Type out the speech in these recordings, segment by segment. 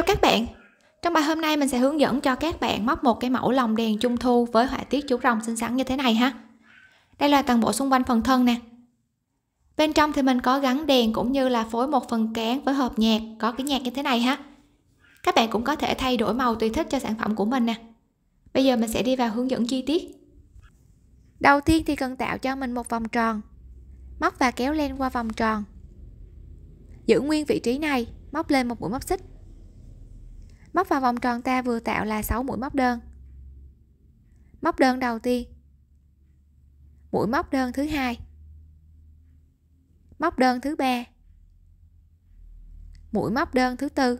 Chào các bạn Trong bài hôm nay mình sẽ hướng dẫn cho các bạn móc một cái mẫu lồng đèn trung thu với họa tiết chú rồng xinh xắn như thế này ha Đây là toàn bộ xung quanh phần thân nè Bên trong thì mình có gắn đèn cũng như là phối một phần cán với hộp nhạc có cái nhạc như thế này ha Các bạn cũng có thể thay đổi màu tùy thích cho sản phẩm của mình nè Bây giờ mình sẽ đi vào hướng dẫn chi tiết Đầu tiên thì cần tạo cho mình một vòng tròn Móc và kéo len qua vòng tròn Giữ nguyên vị trí này, móc lên một mũi móc xích móc vào vòng tròn ta vừa tạo là 6 mũi móc đơn móc đơn đầu tiên mũi móc đơn thứ hai móc đơn thứ ba mũi móc đơn thứ tư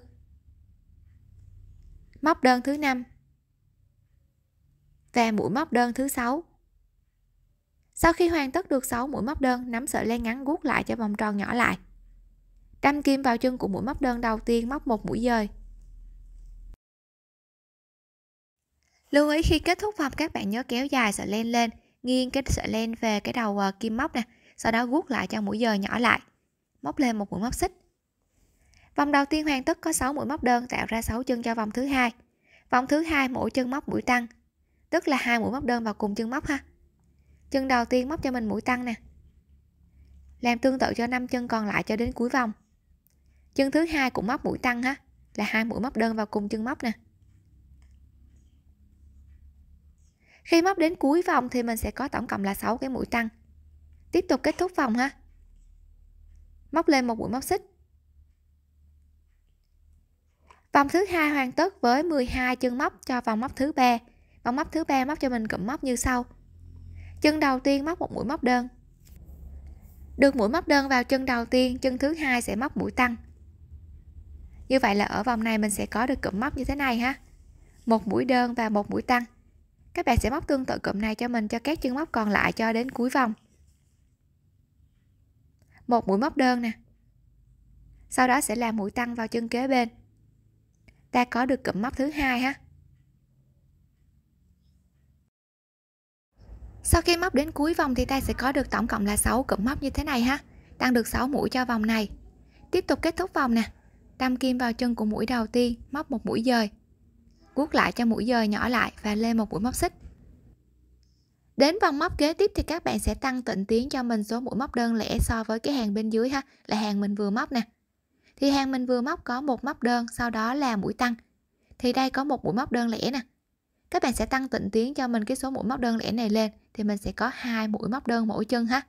móc đơn thứ năm và mũi móc đơn thứ sáu sau khi hoàn tất được 6 mũi móc đơn nắm sợi len ngắn gút lại cho vòng tròn nhỏ lại đâm kim vào chân của mũi móc đơn đầu tiên móc một mũi dời lưu ý khi kết thúc vòng các bạn nhớ kéo dài sợi len lên nghiêng cái sợi len về cái đầu ờ, kim móc nè sau đó guốc lại cho mũi giờ nhỏ lại móc lên một mũi móc xích vòng đầu tiên hoàn tất có 6 mũi móc đơn tạo ra 6 chân cho vòng thứ hai vòng thứ hai mỗi chân móc mũi tăng tức là hai mũi móc đơn vào cùng chân móc ha chân đầu tiên móc cho mình mũi tăng nè làm tương tự cho 5 chân còn lại cho đến cuối vòng chân thứ hai cũng móc mũi tăng ha là hai mũi móc đơn vào cùng chân móc nè Khi móc đến cuối vòng thì mình sẽ có tổng cộng là 6 cái mũi tăng. Tiếp tục kết thúc vòng ha. Móc lên một mũi móc xích. Vòng thứ hai hoàn tất với 12 chân móc cho vòng móc thứ ba. Vòng móc thứ ba móc cho mình cụm móc như sau. Chân đầu tiên móc một mũi móc đơn. Được mũi móc đơn vào chân đầu tiên, chân thứ hai sẽ móc mũi tăng. Như vậy là ở vòng này mình sẽ có được cụm móc như thế này ha. Một mũi đơn và một mũi tăng các bạn sẽ móc tương tự cụm này cho mình cho các chân móc còn lại cho đến cuối vòng một mũi móc đơn nè sau đó sẽ là mũi tăng vào chân kế bên ta có được cụm móc thứ hai ha sau khi móc đến cuối vòng thì ta sẽ có được tổng cộng là 6 cụm móc như thế này ha tăng được 6 mũi cho vòng này tiếp tục kết thúc vòng nè đâm kim vào chân của mũi đầu tiên móc một mũi dời vuốt lại cho mũi dời nhỏ lại và lên một mũi móc xích đến vòng móc kế tiếp thì các bạn sẽ tăng tịnh tiến cho mình số mũi móc đơn lẻ so với cái hàng bên dưới ha là hàng mình vừa móc nè thì hàng mình vừa móc có một móc đơn sau đó là mũi tăng thì đây có một mũi móc đơn lẻ nè các bạn sẽ tăng tịnh tiến cho mình cái số mũi móc đơn lẻ này lên thì mình sẽ có hai mũi móc đơn mỗi chân ha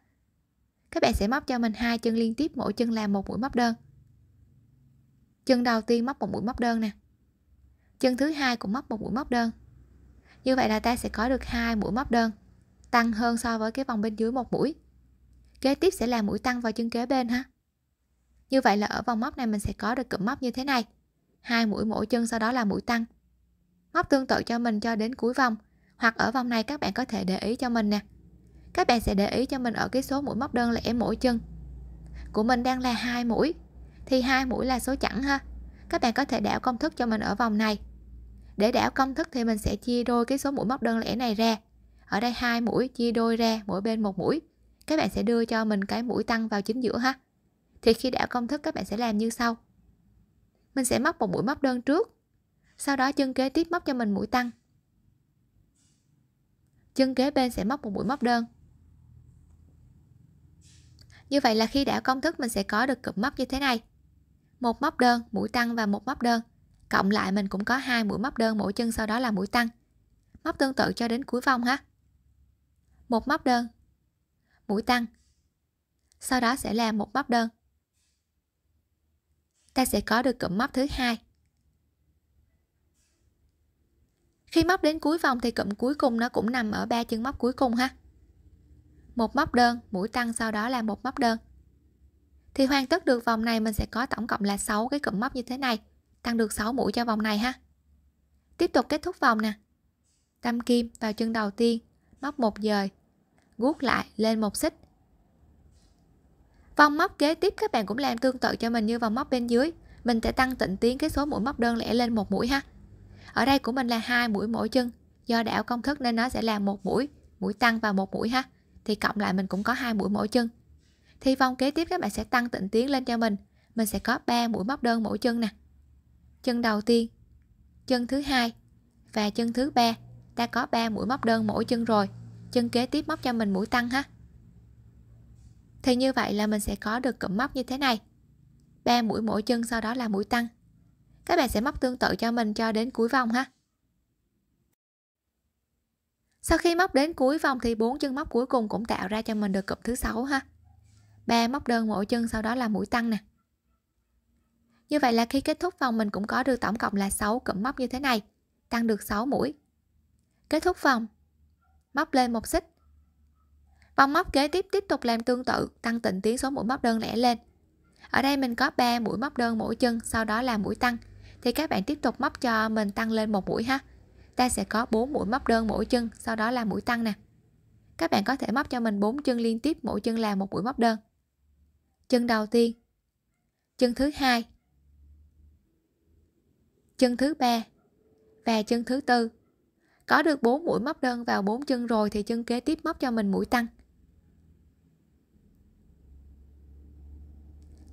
các bạn sẽ móc cho mình hai chân liên tiếp mỗi chân là một mũi móc đơn chân đầu tiên móc một mũi móc đơn nè chân thứ hai cũng móc một mũi móc đơn như vậy là ta sẽ có được hai mũi móc đơn tăng hơn so với cái vòng bên dưới một mũi kế tiếp sẽ là mũi tăng vào chân kế bên ha như vậy là ở vòng móc này mình sẽ có được cụm móc như thế này hai mũi mỗi chân sau đó là mũi tăng móc tương tự cho mình cho đến cuối vòng hoặc ở vòng này các bạn có thể để ý cho mình nè các bạn sẽ để ý cho mình ở cái số mũi móc đơn lẻ mỗi chân của mình đang là hai mũi thì hai mũi là số chẵn ha các bạn có thể đảo công thức cho mình ở vòng này để đảo công thức thì mình sẽ chia đôi cái số mũi móc đơn lẻ này ra ở đây hai mũi chia đôi ra mỗi bên một mũi các bạn sẽ đưa cho mình cái mũi tăng vào chính giữa ha thì khi đảo công thức các bạn sẽ làm như sau mình sẽ móc một mũi móc đơn trước sau đó chân kế tiếp móc cho mình mũi tăng chân kế bên sẽ móc một mũi móc đơn như vậy là khi đảo công thức mình sẽ có được cụm móc như thế này một móc đơn mũi tăng và một móc đơn cộng lại mình cũng có hai mũi móc đơn mỗi chân sau đó là mũi tăng móc tương tự cho đến cuối vòng ha một móc đơn mũi tăng sau đó sẽ là một móc đơn ta sẽ có được cụm móc thứ hai khi móc đến cuối vòng thì cụm cuối cùng nó cũng nằm ở ba chân móc cuối cùng ha một móc đơn mũi tăng sau đó là một móc đơn thì hoàn tất được vòng này mình sẽ có tổng cộng là 6 cái cụm móc như thế này tăng được 6 mũi cho vòng này ha tiếp tục kết thúc vòng nè đâm kim vào chân đầu tiên móc một dời guốc lại lên một xích vòng móc kế tiếp các bạn cũng làm tương tự cho mình như vòng móc bên dưới mình sẽ tăng tịnh tiến cái số mũi móc đơn lẻ lên một mũi ha ở đây của mình là hai mũi mỗi chân do đảo công thức nên nó sẽ là một mũi mũi tăng và một mũi ha thì cộng lại mình cũng có hai mũi mỗi chân thì vòng kế tiếp các bạn sẽ tăng tịnh tiến lên cho mình mình sẽ có 3 mũi móc đơn mỗi chân nè chân đầu tiên chân thứ hai và chân thứ ba ta có 3 mũi móc đơn mỗi chân rồi chân kế tiếp móc cho mình mũi tăng ha thì như vậy là mình sẽ có được cụm móc như thế này 3 mũi mỗi chân sau đó là mũi tăng các bạn sẽ móc tương tự cho mình cho đến cuối vòng ha sau khi móc đến cuối vòng thì bốn chân móc cuối cùng cũng tạo ra cho mình được cụm thứ sáu ha ba móc đơn mỗi chân sau đó là mũi tăng nè như vậy là khi kết thúc vòng mình cũng có được tổng cộng là 6 cụm móc như thế này, tăng được 6 mũi. Kết thúc vòng, móc lên một xích. Vòng móc kế tiếp tiếp tục làm tương tự, tăng tịnh tiến số mũi móc đơn lẻ lên. Ở đây mình có 3 mũi móc đơn mỗi chân, sau đó là mũi tăng. Thì các bạn tiếp tục móc cho mình tăng lên một mũi ha. Ta sẽ có 4 mũi móc đơn mỗi chân, sau đó là mũi tăng nè. Các bạn có thể móc cho mình 4 chân liên tiếp, mỗi chân là một mũi móc đơn. Chân đầu tiên, chân thứ hai, chân thứ ba và chân thứ tư có được bốn mũi móc đơn vào bốn chân rồi thì chân kế tiếp móc cho mình mũi tăng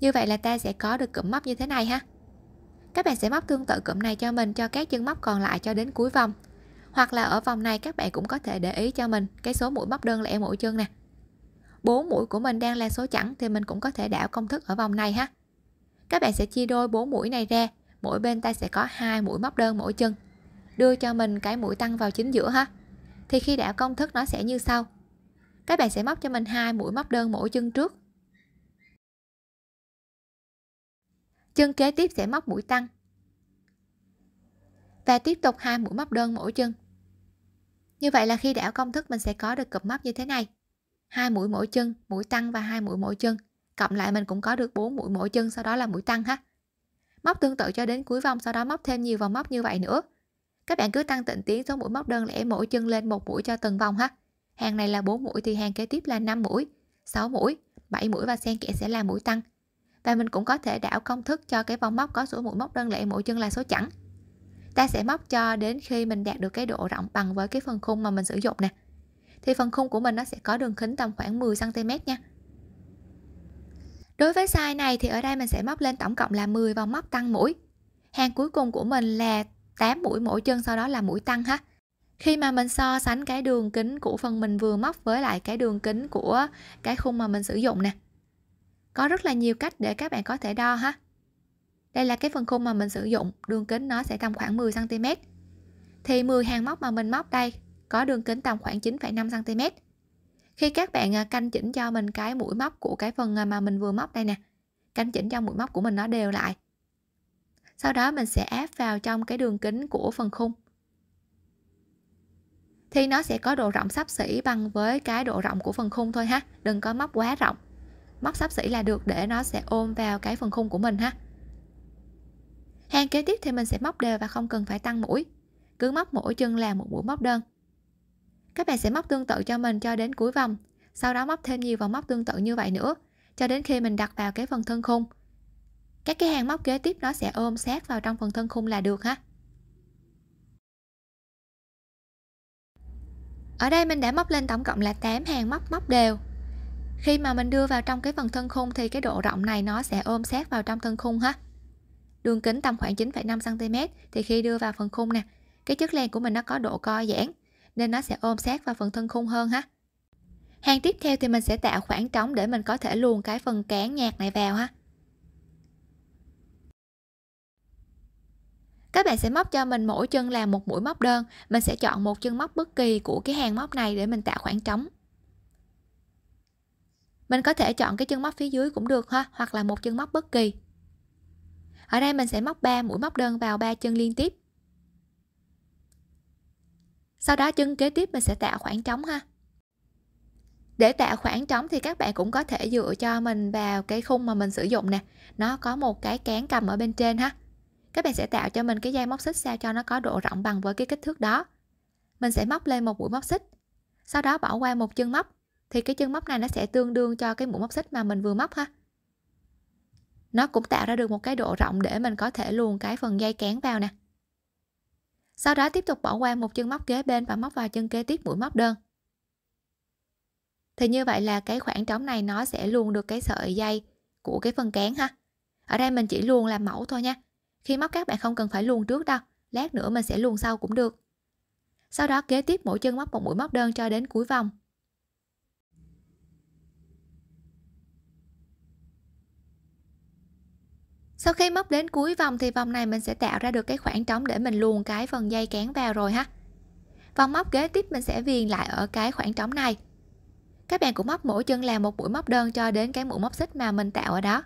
như vậy là ta sẽ có được cụm móc như thế này ha các bạn sẽ móc tương tự cụm này cho mình cho các chân móc còn lại cho đến cuối vòng hoặc là ở vòng này các bạn cũng có thể để ý cho mình cái số mũi móc đơn lẻ mỗi chân nè bốn mũi của mình đang là số chẵn thì mình cũng có thể đảo công thức ở vòng này ha các bạn sẽ chia đôi bốn mũi này ra mỗi bên ta sẽ có hai mũi móc đơn mỗi chân đưa cho mình cái mũi tăng vào chính giữa ha thì khi đảo công thức nó sẽ như sau các bạn sẽ móc cho mình hai mũi móc đơn mỗi chân trước chân kế tiếp sẽ móc mũi tăng và tiếp tục hai mũi móc đơn mỗi chân như vậy là khi đảo công thức mình sẽ có được cụm móc như thế này hai mũi mỗi chân mũi tăng và hai mũi mỗi chân cộng lại mình cũng có được bốn mũi mỗi chân sau đó là mũi tăng ha móc tương tự cho đến cuối vòng sau đó móc thêm nhiều vòng móc như vậy nữa các bạn cứ tăng tịnh tiến số mũi móc đơn lẻ mỗi chân lên một mũi cho từng vòng ha hàng này là 4 mũi thì hàng kế tiếp là 5 mũi 6 mũi 7 mũi và xen kẽ sẽ là mũi tăng và mình cũng có thể đảo công thức cho cái vòng móc có số mũi móc đơn lẻ mỗi chân là số chẵn ta sẽ móc cho đến khi mình đạt được cái độ rộng bằng với cái phần khung mà mình sử dụng nè thì phần khung của mình nó sẽ có đường kính tầm khoảng 10 cm nha Đối với size này thì ở đây mình sẽ móc lên tổng cộng là 10 vòng móc tăng mũi. Hàng cuối cùng của mình là 8 mũi mỗi chân sau đó là mũi tăng ha. Khi mà mình so sánh cái đường kính của phần mình vừa móc với lại cái đường kính của cái khung mà mình sử dụng nè. Có rất là nhiều cách để các bạn có thể đo ha. Đây là cái phần khung mà mình sử dụng, đường kính nó sẽ tầm khoảng 10 cm. Thì 10 hàng móc mà mình móc đây có đường kính tầm khoảng 9,5 cm khi các bạn à, canh chỉnh cho mình cái mũi móc của cái phần à, mà mình vừa móc đây nè canh chỉnh cho mũi móc của mình nó đều lại sau đó mình sẽ áp vào trong cái đường kính của phần khung thì nó sẽ có độ rộng sắp xỉ bằng với cái độ rộng của phần khung thôi ha đừng có móc quá rộng móc sắp xỉ là được để nó sẽ ôm vào cái phần khung của mình ha hàng kế tiếp thì mình sẽ móc đều và không cần phải tăng mũi cứ móc mỗi chân là một mũi móc đơn các bạn sẽ móc tương tự cho mình cho đến cuối vòng sau đó móc thêm nhiều vòng móc tương tự như vậy nữa cho đến khi mình đặt vào cái phần thân khung các cái hàng móc kế tiếp nó sẽ ôm sát vào trong phần thân khung là được ha ở đây mình đã móc lên tổng cộng là 8 hàng móc móc đều khi mà mình đưa vào trong cái phần thân khung thì cái độ rộng này nó sẽ ôm sát vào trong thân khung ha đường kính tầm khoảng 9,5 cm thì khi đưa vào phần khung nè cái chất len của mình nó có độ co giãn nên nó sẽ ôm sát vào phần thân khung hơn ha hàng tiếp theo thì mình sẽ tạo khoảng trống để mình có thể luồn cái phần cán nhạc này vào ha các bạn sẽ móc cho mình mỗi chân là một mũi móc đơn mình sẽ chọn một chân móc bất kỳ của cái hàng móc này để mình tạo khoảng trống mình có thể chọn cái chân móc phía dưới cũng được ha hoặc là một chân móc bất kỳ ở đây mình sẽ móc 3 mũi móc đơn vào ba chân liên tiếp sau đó chân kế tiếp mình sẽ tạo khoảng trống ha để tạo khoảng trống thì các bạn cũng có thể dựa cho mình vào cái khung mà mình sử dụng nè nó có một cái cán cầm ở bên trên ha các bạn sẽ tạo cho mình cái dây móc xích sao cho nó có độ rộng bằng với cái kích thước đó mình sẽ móc lên một mũi móc xích sau đó bỏ qua một chân móc thì cái chân móc này nó sẽ tương đương cho cái mũi móc xích mà mình vừa móc ha nó cũng tạo ra được một cái độ rộng để mình có thể luồn cái phần dây kén vào nè sau đó tiếp tục bỏ qua một chân móc kế bên và móc vào chân kế tiếp mũi móc đơn. Thì như vậy là cái khoảng trống này nó sẽ luôn được cái sợi dây của cái phần kén ha. Ở đây mình chỉ luôn làm mẫu thôi nha. Khi móc các bạn không cần phải luồn trước đâu, lát nữa mình sẽ luồn sau cũng được. Sau đó kế tiếp mỗi chân móc một mũi móc đơn cho đến cuối vòng. sau khi móc đến cuối vòng thì vòng này mình sẽ tạo ra được cái khoảng trống để mình luồn cái phần dây cán vào rồi ha vòng móc kế tiếp mình sẽ viền lại ở cái khoảng trống này các bạn cũng móc mỗi chân là một mũi móc đơn cho đến cái mũi móc xích mà mình tạo ở đó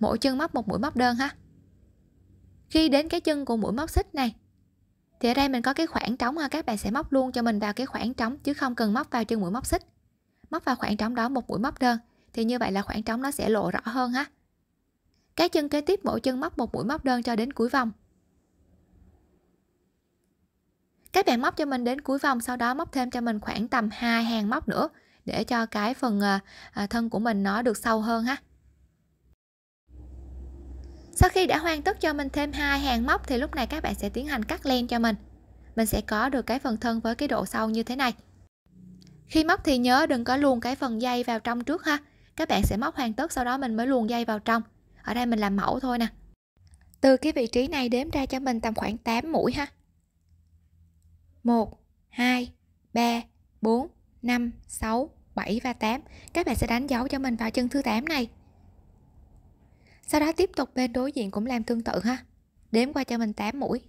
mỗi chân móc một mũi móc đơn ha khi đến cái chân của mũi móc xích này thì ở đây mình có cái khoảng trống ha các bạn sẽ móc luôn cho mình vào cái khoảng trống chứ không cần móc vào chân mũi móc xích móc vào khoảng trống đó một mũi móc đơn thì như vậy là khoảng trống nó sẽ lộ rõ hơn ha các chân kế tiếp mỗi chân móc một mũi móc đơn cho đến cuối vòng các bạn móc cho mình đến cuối vòng sau đó móc thêm cho mình khoảng tầm hai hàng móc nữa để cho cái phần à, à, thân của mình nó được sâu hơn ha sau khi đã hoàn tất cho mình thêm hai hàng móc thì lúc này các bạn sẽ tiến hành cắt len cho mình mình sẽ có được cái phần thân với cái độ sâu như thế này khi móc thì nhớ đừng có luồn cái phần dây vào trong trước ha các bạn sẽ móc hoàn tất sau đó mình mới luồn dây vào trong ở đây mình làm mẫu thôi nè từ cái vị trí này đếm ra cho mình tầm khoảng 8 mũi ha 1 2 3 4 5 6 7 và 8 các bạn sẽ đánh dấu cho mình vào chân thứ 8 này sau đó tiếp tục bên đối diện cũng làm tương tự ha đếm qua cho mình 8 mũi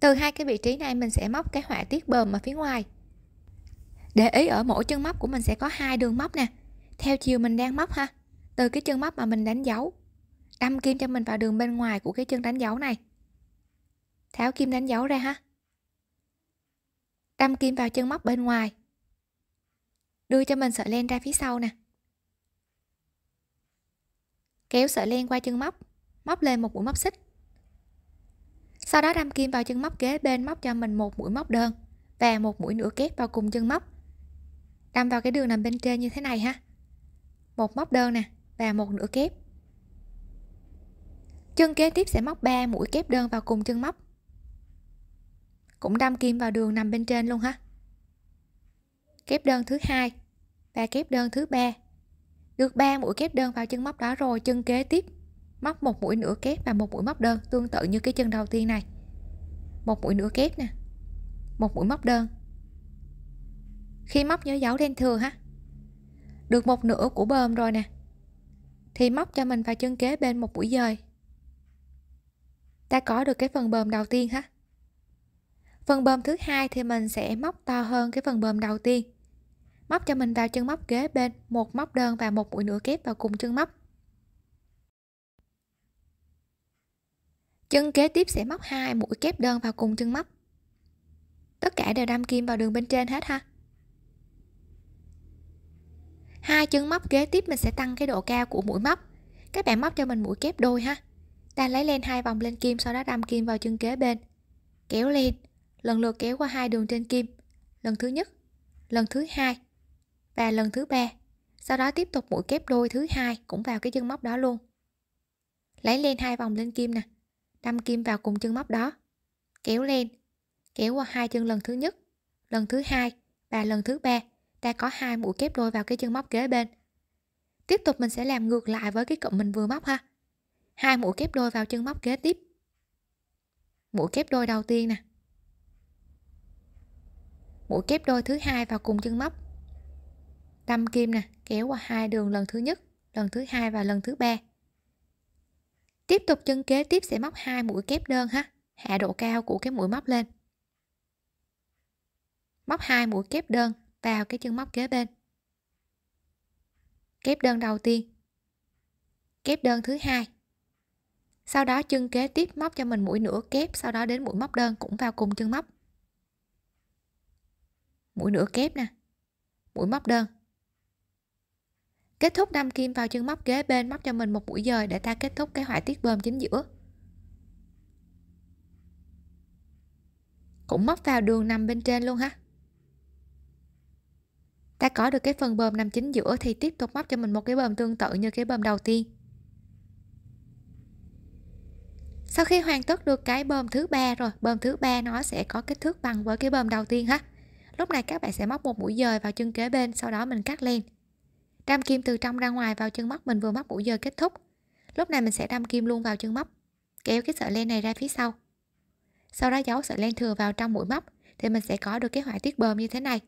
từ hai cái vị trí này mình sẽ móc cái họa tiết bờm ở phía ngoài để ý ở mỗi chân móc của mình sẽ có hai đường móc nè theo chiều mình đang móc ha từ cái chân móc mà mình đánh dấu đâm kim cho mình vào đường bên ngoài của cái chân đánh dấu này tháo kim đánh dấu ra ha đâm kim vào chân móc bên ngoài đưa cho mình sợi len ra phía sau nè kéo sợi len qua chân móc móc lên một mũi móc xích sau đó đâm kim vào chân móc kế bên móc cho mình một mũi móc đơn và một mũi nửa kép vào cùng chân móc đâm vào cái đường nằm bên trên như thế này ha một móc đơn nè và một nửa kép chân kế tiếp sẽ móc 3 mũi kép đơn vào cùng chân móc cũng đâm kim vào đường nằm bên trên luôn ha kép đơn thứ hai và kép đơn thứ ba được 3 mũi kép đơn vào chân móc đó rồi chân kế tiếp móc một mũi nửa kép và một mũi móc đơn tương tự như cái chân đầu tiên này một mũi nửa kép nè một mũi móc đơn khi móc nhớ dấu đen thừa ha Được một nửa của bơm rồi nè Thì móc cho mình vào chân kế bên một buổi dời Ta có được cái phần bơm đầu tiên ha Phần bơm thứ hai thì mình sẽ móc to hơn cái phần bơm đầu tiên móc cho mình vào chân móc kế bên một móc đơn và một mũi nửa kép vào cùng chân móc chân kế tiếp sẽ móc hai mũi kép đơn vào cùng chân móc tất cả đều đâm kim vào đường bên trên hết ha hai chân móc kế tiếp mình sẽ tăng cái độ cao của mũi móc các bạn móc cho mình mũi kép đôi ha ta lấy len hai vòng lên kim sau đó đâm kim vào chân kế bên kéo lên. lần lượt kéo qua hai đường trên kim lần thứ nhất lần thứ hai và lần thứ ba sau đó tiếp tục mũi kép đôi thứ hai cũng vào cái chân móc đó luôn lấy len hai vòng lên kim nè đâm kim vào cùng chân móc đó kéo lên, kéo qua hai chân lần thứ nhất lần thứ hai và lần thứ ba ta có hai mũi kép đôi vào cái chân móc kế bên tiếp tục mình sẽ làm ngược lại với cái cụm mình vừa móc ha hai mũi kép đôi vào chân móc kế tiếp mũi kép đôi đầu tiên nè mũi kép đôi thứ hai vào cùng chân móc đâm kim nè kéo qua hai đường lần thứ nhất lần thứ hai và lần thứ ba tiếp tục chân kế tiếp sẽ móc hai mũi kép đơn ha hạ độ cao của cái mũi móc lên móc hai mũi kép đơn vào cái chân móc kế bên kép đơn đầu tiên kép đơn thứ hai sau đó chân kế tiếp móc cho mình mũi nửa kép sau đó đến mũi móc đơn cũng vào cùng chân móc mũi nửa kép nè mũi móc đơn kết thúc đâm kim vào chân móc kế bên móc cho mình một mũi dời để ta kết thúc cái họa tiết bơm chính giữa cũng móc vào đường nằm bên trên luôn ha ta có được cái phần bơm nằm chính giữa thì tiếp tục móc cho mình một cái bơm tương tự như cái bơm đầu tiên sau khi hoàn tất được cái bơm thứ ba rồi bơm thứ ba nó sẽ có kích thước bằng với cái bơm đầu tiên ha lúc này các bạn sẽ móc một mũi dời vào chân kế bên sau đó mình cắt len đâm kim từ trong ra ngoài vào chân móc mình vừa móc mũi dời kết thúc lúc này mình sẽ đâm kim luôn vào chân móc kéo cái sợi len này ra phía sau sau đó giấu sợi len thừa vào trong mũi móc thì mình sẽ có được cái họa tiết bơm như thế này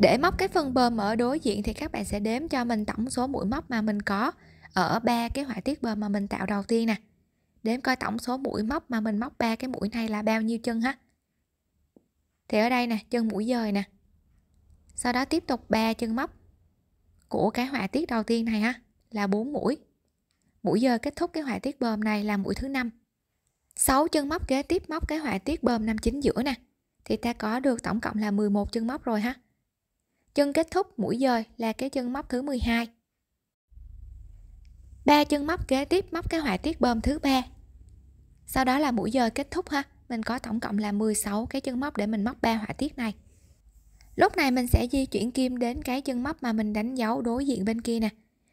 để móc cái phần bơm ở đối diện thì các bạn sẽ đếm cho mình tổng số mũi móc mà mình có ở ba cái họa tiết bơm mà mình tạo đầu tiên nè. Đếm coi tổng số mũi móc mà mình móc ba cái mũi này là bao nhiêu chân ha. Thì ở đây nè, chân mũi dời nè. Sau đó tiếp tục ba chân móc của cái họa tiết đầu tiên này ha, là 4 mũi. Mũi dời kết thúc cái họa tiết bơm này là mũi thứ năm 6 chân móc kế tiếp móc cái họa tiết bơm chính giữa nè thì ta có được tổng cộng là 11 chân móc rồi ha. Chân kết thúc mũi dời là cái chân móc thứ 12. ba chân móc kế tiếp móc cái họa tiết bơm thứ ba. Sau đó là mũi dời kết thúc ha. Mình có tổng cộng là 16 cái chân móc để mình móc ba họa tiết này. Lúc này mình sẽ di chuyển kim đến cái chân móc mà mình đánh dấu đối diện bên kia nè.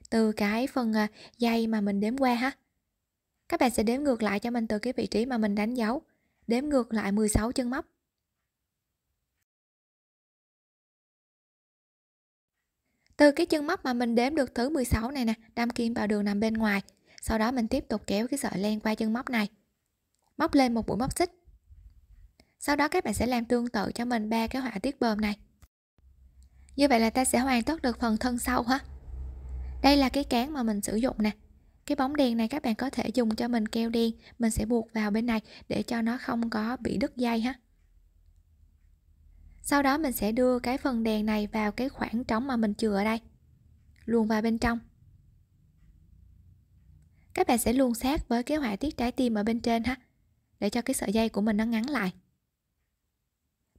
Từ cái phần à, dây mà mình đếm qua ha. Các bạn sẽ đếm ngược lại cho mình từ cái vị trí mà mình đánh dấu. Đếm ngược lại 16 chân móc. từ cái chân móc mà mình đếm được thứ 16 này nè đâm kim vào đường nằm bên ngoài sau đó mình tiếp tục kéo cái sợi len qua chân móc này móc lên một mũi móc xích sau đó các bạn sẽ làm tương tự cho mình ba cái họa tiết bờm này như vậy là ta sẽ hoàn tất được phần thân sau ha đây là cái cán mà mình sử dụng nè cái bóng đèn này các bạn có thể dùng cho mình keo đen mình sẽ buộc vào bên này để cho nó không có bị đứt dây ha sau đó mình sẽ đưa cái phần đèn này vào cái khoảng trống mà mình chừa ở đây luồn vào bên trong các bạn sẽ luồn sát với cái họa tiết trái tim ở bên trên ha để cho cái sợi dây của mình nó ngắn lại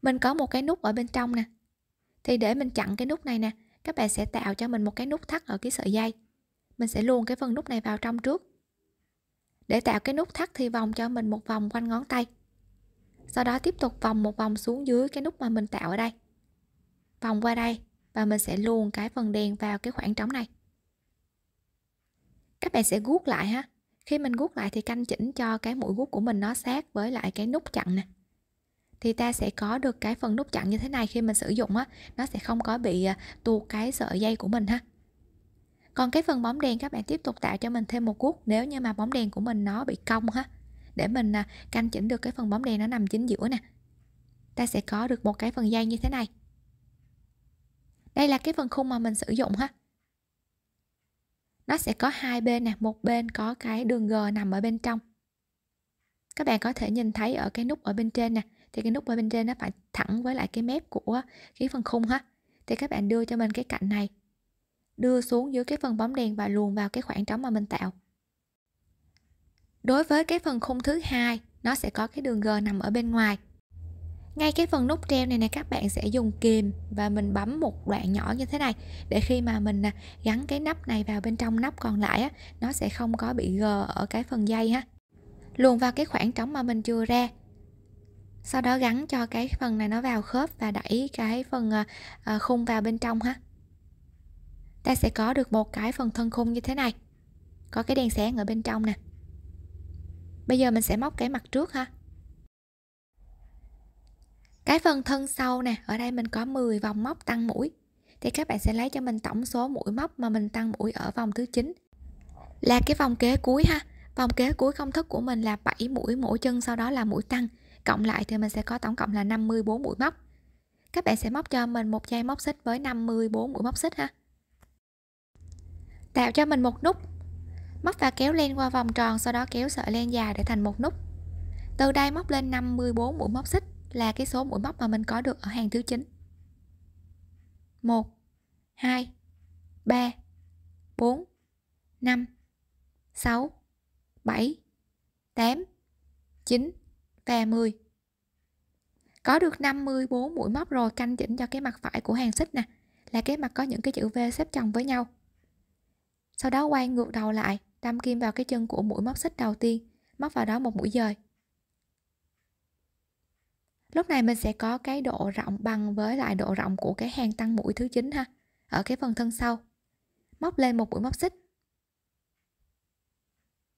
mình có một cái nút ở bên trong nè thì để mình chặn cái nút này nè các bạn sẽ tạo cho mình một cái nút thắt ở cái sợi dây mình sẽ luồn cái phần nút này vào trong trước để tạo cái nút thắt thì vòng cho mình một vòng quanh ngón tay sau đó tiếp tục vòng một vòng xuống dưới cái nút mà mình tạo ở đây vòng qua đây và mình sẽ luồn cái phần đèn vào cái khoảng trống này các bạn sẽ guốc lại ha khi mình guốc lại thì canh chỉnh cho cái mũi guốc của mình nó sát với lại cái nút chặn nè thì ta sẽ có được cái phần nút chặn như thế này khi mình sử dụng á nó sẽ không có bị à, tuột cái sợi dây của mình ha còn cái phần bóng đèn các bạn tiếp tục tạo cho mình thêm một guốc nếu như mà bóng đèn của mình nó bị cong ha để mình à, canh chỉnh được cái phần bóng đèn nó nằm chính giữa nè ta sẽ có được một cái phần dây như thế này đây là cái phần khung mà mình sử dụng ha nó sẽ có hai bên nè một bên có cái đường g nằm ở bên trong các bạn có thể nhìn thấy ở cái nút ở bên trên nè thì cái nút ở bên trên nó phải thẳng với lại cái mép của cái phần khung ha thì các bạn đưa cho mình cái cạnh này đưa xuống dưới cái phần bóng đèn và luồn vào cái khoảng trống mà mình tạo đối với cái phần khung thứ hai nó sẽ có cái đường g nằm ở bên ngoài ngay cái phần nút treo này này các bạn sẽ dùng kìm và mình bấm một đoạn nhỏ như thế này để khi mà mình à, gắn cái nắp này vào bên trong nắp còn lại á nó sẽ không có bị gờ ở cái phần dây ha luồn vào cái khoảng trống mà mình chưa ra sau đó gắn cho cái phần này nó vào khớp và đẩy cái phần à, à, khung vào bên trong ha ta sẽ có được một cái phần thân khung như thế này có cái đèn sáng ở bên trong nè bây giờ mình sẽ móc cái mặt trước ha cái phần thân sau nè ở đây mình có 10 vòng móc tăng mũi thì các bạn sẽ lấy cho mình tổng số mũi móc mà mình tăng mũi ở vòng thứ 9 là cái vòng kế cuối ha vòng kế cuối công thức của mình là 7 mũi mỗi chân sau đó là mũi tăng cộng lại thì mình sẽ có tổng cộng là 54 mũi móc các bạn sẽ móc cho mình một dây móc xích với 54 mũi móc xích ha tạo cho mình một nút móc và kéo len qua vòng tròn sau đó kéo sợi len dài để thành một nút từ đây móc lên 54 mũi móc xích là cái số mũi móc mà mình có được ở hàng thứ 9 1 2 3 4 5 6 7 8 9 và 10 có được 54 mũi móc rồi canh chỉnh cho cái mặt phải của hàng xích nè là cái mặt có những cái chữ V xếp chồng với nhau sau đó quay ngược đầu lại đâm kim vào cái chân của mũi móc xích đầu tiên, móc vào đó một mũi dời. Lúc này mình sẽ có cái độ rộng bằng với lại độ rộng của cái hàng tăng mũi thứ chín ha, ở cái phần thân sau. Móc lên một mũi móc xích.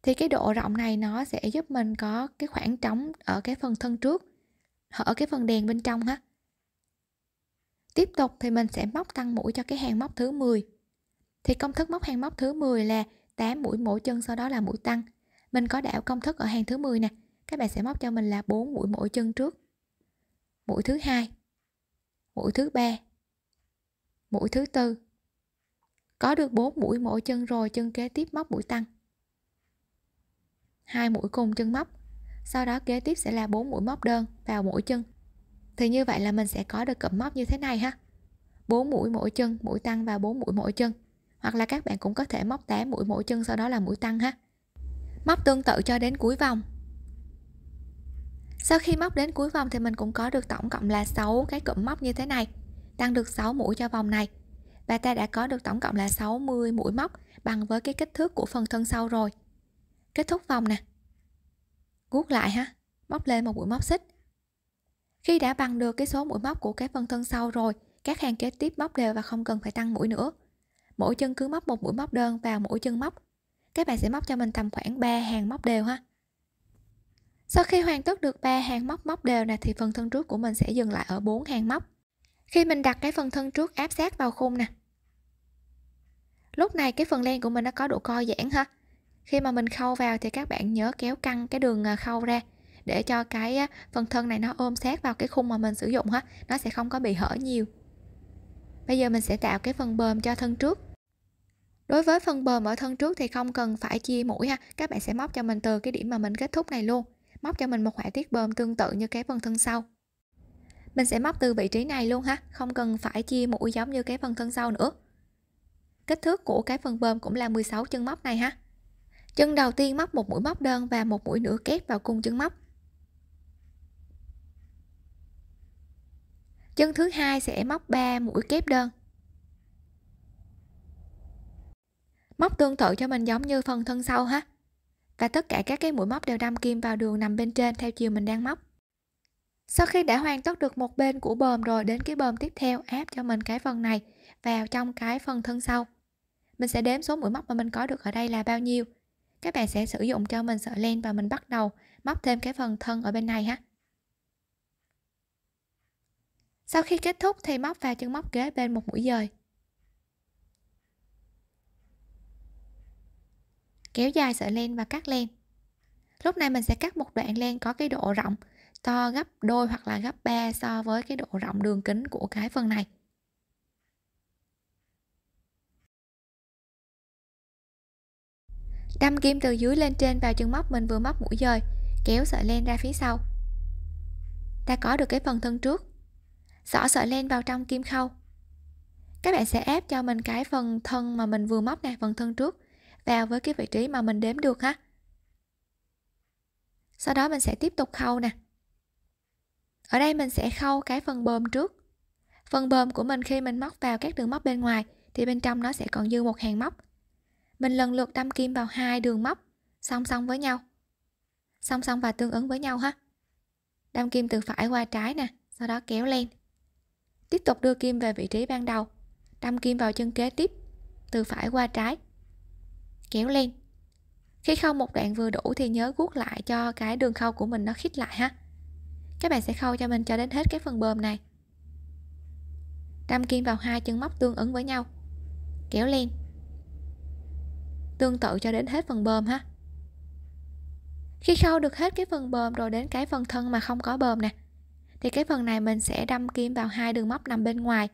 Thì cái độ rộng này nó sẽ giúp mình có cái khoảng trống ở cái phần thân trước, ở cái phần đèn bên trong ha. Tiếp tục thì mình sẽ móc tăng mũi cho cái hàng móc thứ 10. Thì công thức móc hàng móc thứ 10 là 8 mũi mỗi chân sau đó là mũi tăng mình có đảo công thức ở hàng thứ 10 nè các bạn sẽ móc cho mình là 4 mũi mỗi chân trước mũi thứ hai mũi thứ ba mũi thứ tư có được 4 mũi mỗi chân rồi chân kế tiếp móc mũi tăng hai mũi cùng chân móc sau đó kế tiếp sẽ là 4 mũi móc đơn vào mỗi chân thì như vậy là mình sẽ có được cụm móc như thế này ha 4 mũi mỗi chân mũi tăng và 4 mũi mỗi chân hoặc là các bạn cũng có thể móc 8 mũi mỗi chân sau đó là mũi tăng ha móc tương tự cho đến cuối vòng sau khi móc đến cuối vòng thì mình cũng có được tổng cộng là 6 cái cụm móc như thế này tăng được 6 mũi cho vòng này và ta đã có được tổng cộng là 60 mũi móc bằng với cái kích thước của phần thân sau rồi kết thúc vòng nè guốc lại ha móc lên một mũi móc xích khi đã bằng được cái số mũi móc của cái phần thân sau rồi các hàng kế tiếp móc đều và không cần phải tăng mũi nữa mỗi chân cứ móc một mũi móc đơn vào mỗi chân móc các bạn sẽ móc cho mình tầm khoảng 3 hàng móc đều ha sau khi hoàn tất được 3 hàng móc móc đều nè thì phần thân trước của mình sẽ dừng lại ở 4 hàng móc khi mình đặt cái phần thân trước áp sát vào khung nè lúc này cái phần len của mình nó có độ co giãn ha khi mà mình khâu vào thì các bạn nhớ kéo căng cái đường à, khâu ra để cho cái phần thân này nó ôm sát vào cái khung mà mình sử dụng ha nó sẽ không có bị hở nhiều bây giờ mình sẽ tạo cái phần bờm cho thân trước đối với phần bờ mở thân trước thì không cần phải chia mũi ha các bạn sẽ móc cho mình từ cái điểm mà mình kết thúc này luôn móc cho mình một họa tiết bơm tương tự như cái phần thân sau mình sẽ móc từ vị trí này luôn ha không cần phải chia mũi giống như cái phần thân sau nữa kích thước của cái phần bơm cũng là 16 chân móc này ha chân đầu tiên móc một mũi móc đơn và một mũi nửa kép vào cùng chân móc chân thứ hai sẽ móc 3 mũi kép đơn móc tương tự cho mình giống như phần thân sau ha và tất cả các cái mũi móc đều đâm kim vào đường nằm bên trên theo chiều mình đang móc sau khi đã hoàn tất được một bên của bờm rồi đến cái bờm tiếp theo áp cho mình cái phần này vào trong cái phần thân sau mình sẽ đếm số mũi móc mà mình có được ở đây là bao nhiêu các bạn sẽ sử dụng cho mình sợi len và mình bắt đầu móc thêm cái phần thân ở bên này ha sau khi kết thúc thì móc vào chân móc kế bên một mũi dời kéo dài sợi len và cắt len lúc này mình sẽ cắt một đoạn len có cái độ rộng to gấp đôi hoặc là gấp 3 so với cái độ rộng đường kính của cái phần này đâm kim từ dưới lên trên vào chân móc mình vừa móc mũi dời kéo sợi len ra phía sau ta có được cái phần thân trước xỏ sợi len vào trong kim khâu các bạn sẽ ép cho mình cái phần thân mà mình vừa móc này, phần thân trước vào với cái vị trí mà mình đếm được ha sau đó mình sẽ tiếp tục khâu nè ở đây mình sẽ khâu cái phần bơm trước phần bơm của mình khi mình móc vào các đường móc bên ngoài thì bên trong nó sẽ còn dư một hàng móc mình lần lượt đâm kim vào hai đường móc song song với nhau song song và tương ứng với nhau ha đâm kim từ phải qua trái nè sau đó kéo lên tiếp tục đưa kim về vị trí ban đầu đâm kim vào chân kế tiếp từ phải qua trái kéo lên khi khâu một đoạn vừa đủ thì nhớ guốc lại cho cái đường khâu của mình nó khít lại ha các bạn sẽ khâu cho mình cho đến hết cái phần bờm này đâm kim vào hai chân móc tương ứng với nhau kéo lên tương tự cho đến hết phần bờm ha khi khâu được hết cái phần bờm rồi đến cái phần thân mà không có bờm nè thì cái phần này mình sẽ đâm kim vào hai đường móc nằm bên ngoài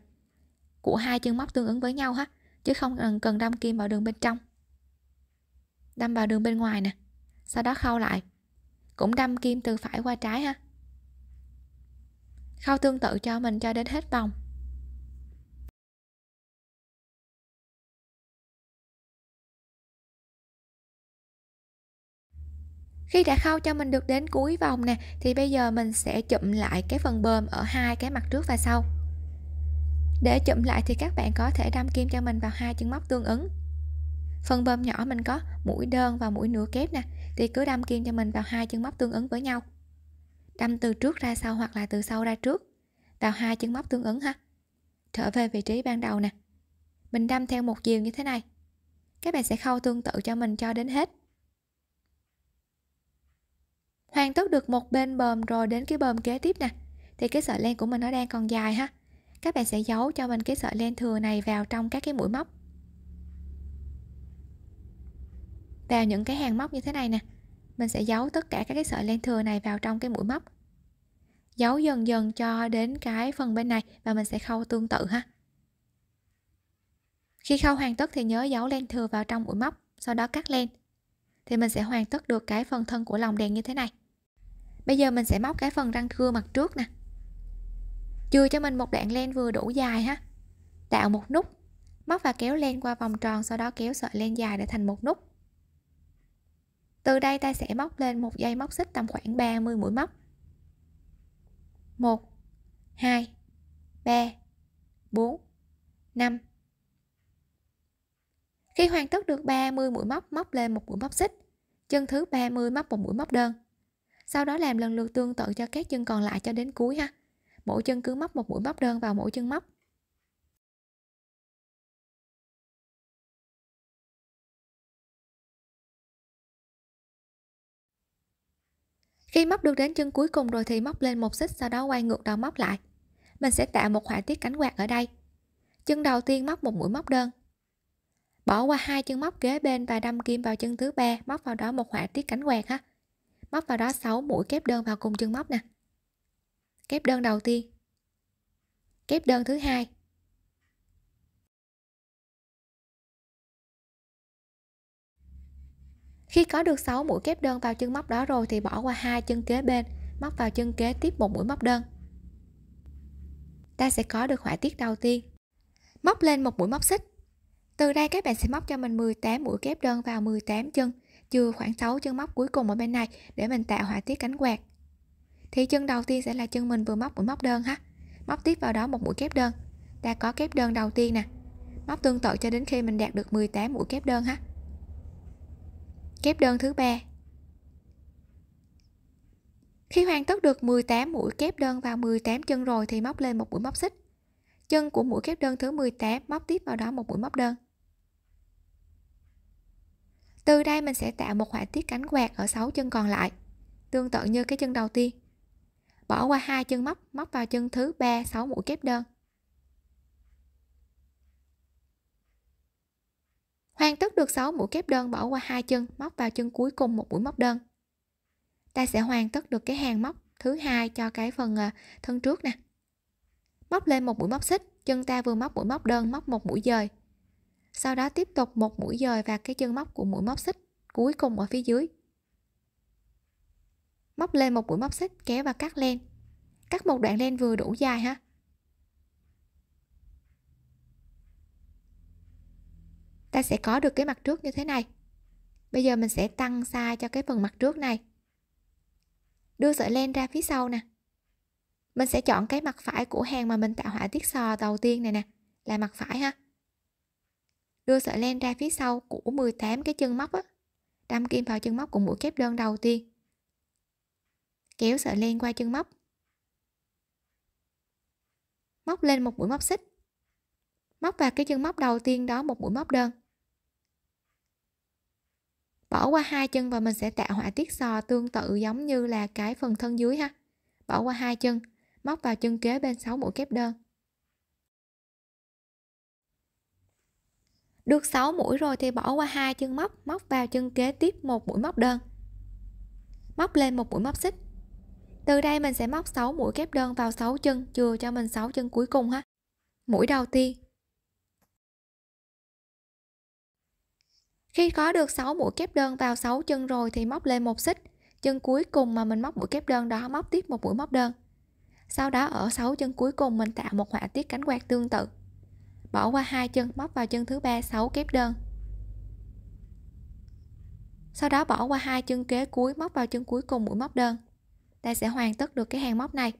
của hai chân móc tương ứng với nhau ha chứ không cần đâm kim vào đường bên trong đâm vào đường bên ngoài nè sau đó khâu lại cũng đâm kim từ phải qua trái ha khâu tương tự cho mình cho đến hết vòng khi đã khâu cho mình được đến cuối vòng nè thì bây giờ mình sẽ chụm lại cái phần bơm ở hai cái mặt trước và sau để chụm lại thì các bạn có thể đâm kim cho mình vào hai chân móc tương ứng phần bơm nhỏ mình có mũi đơn và mũi nửa kép nè thì cứ đâm kim cho mình vào hai chân móc tương ứng với nhau đâm từ trước ra sau hoặc là từ sau ra trước vào hai chân móc tương ứng ha trở về vị trí ban đầu nè mình đâm theo một chiều như thế này các bạn sẽ khâu tương tự cho mình cho đến hết hoàn tất được một bên bơm rồi đến cái bơm kế tiếp nè thì cái sợi len của mình nó đang còn dài ha các bạn sẽ giấu cho mình cái sợi len thừa này vào trong các cái mũi móc vào những cái hàng móc như thế này nè mình sẽ giấu tất cả các cái sợi len thừa này vào trong cái mũi móc giấu dần dần cho đến cái phần bên này và mình sẽ khâu tương tự ha khi khâu hoàn tất thì nhớ giấu len thừa vào trong mũi móc sau đó cắt len thì mình sẽ hoàn tất được cái phần thân của lòng đèn như thế này bây giờ mình sẽ móc cái phần răng cưa mặt trước nè chưa cho mình một đoạn len vừa đủ dài ha tạo một nút móc và kéo len qua vòng tròn sau đó kéo sợi len dài để thành một nút từ đây ta sẽ móc lên một dây móc xích tầm khoảng 30 mũi móc 1 2 3 4 5 khi hoàn tất được 30 mũi móc móc lên một mũi móc xích chân thứ 30 móc một mũi móc đơn sau đó làm lần lượt tương tự cho các chân còn lại cho đến cuối ha mỗi chân cứ móc một mũi móc đơn vào mỗi chân móc Khi móc được đến chân cuối cùng rồi thì móc lên một xích sau đó quay ngược đầu móc lại. Mình sẽ tạo một họa tiết cánh quạt ở đây. Chân đầu tiên móc một mũi móc đơn. Bỏ qua hai chân móc kế bên và đâm kim vào chân thứ ba, móc vào đó một họa tiết cánh quạt ha. Móc vào đó 6 mũi kép đơn vào cùng chân móc nè. Kép đơn đầu tiên. Kép đơn thứ hai, Khi có được 6 mũi kép đơn vào chân móc đó rồi thì bỏ qua hai chân kế bên, móc vào chân kế tiếp một mũi móc đơn. Ta sẽ có được họa tiết đầu tiên. Móc lên một mũi móc xích. Từ đây các bạn sẽ móc cho mình 18 mũi kép đơn vào 18 chân, trừ khoảng 6 chân móc cuối cùng ở bên này để mình tạo họa tiết cánh quạt. Thì chân đầu tiên sẽ là chân mình vừa móc mũi móc đơn ha. Móc tiếp vào đó một mũi kép đơn. Ta có kép đơn đầu tiên nè. Móc tương tự cho đến khi mình đạt được 18 mũi kép đơn ha kép đơn thứ ba khi hoàn tất được 18 mũi kép đơn vào 18 chân rồi thì móc lên một mũi móc xích chân của mũi kép đơn thứ 18 móc tiếp vào đó một mũi móc đơn từ đây mình sẽ tạo một họa tiết cánh quạt ở 6 chân còn lại tương tự như cái chân đầu tiên bỏ qua hai chân móc móc vào chân thứ ba 6 mũi kép đơn hoàn tất được 6 mũi kép đơn bỏ qua hai chân móc vào chân cuối cùng một mũi móc đơn ta sẽ hoàn tất được cái hàng móc thứ hai cho cái phần à, thân trước nè móc lên một mũi móc xích chân ta vừa móc mũi móc đơn móc một mũi dời sau đó tiếp tục một mũi dời và cái chân móc của mũi móc xích cuối cùng ở phía dưới móc lên một mũi móc xích kéo và cắt len cắt một đoạn len vừa đủ dài ha ta sẽ có được cái mặt trước như thế này bây giờ mình sẽ tăng size cho cái phần mặt trước này đưa sợi len ra phía sau nè mình sẽ chọn cái mặt phải của hàng mà mình tạo họa tiết sò đầu tiên này nè là mặt phải ha đưa sợi len ra phía sau của 18 cái chân móc á đâm kim vào chân móc của mũi kép đơn đầu tiên kéo sợi len qua chân móc móc lên một mũi móc xích móc vào cái chân móc đầu tiên đó một mũi móc đơn bỏ qua hai chân và mình sẽ tạo họa tiết sò tương tự giống như là cái phần thân dưới ha bỏ qua hai chân móc vào chân kế bên 6 mũi kép đơn được 6 mũi rồi thì bỏ qua hai chân móc móc vào chân kế tiếp một mũi móc đơn móc lên một mũi móc xích từ đây mình sẽ móc 6 mũi kép đơn vào 6 chân chừa cho mình 6 chân cuối cùng ha mũi đầu tiên Khi có được 6 mũi kép đơn vào 6 chân rồi thì móc lên một xích, chân cuối cùng mà mình móc mũi kép đơn đó móc tiếp một mũi móc đơn. Sau đó ở 6 chân cuối cùng mình tạo một họa tiết cánh quạt tương tự. Bỏ qua hai chân móc vào chân thứ ba 6 kép đơn. Sau đó bỏ qua hai chân kế cuối móc vào chân cuối cùng mũi móc đơn. Ta sẽ hoàn tất được cái hàng móc này.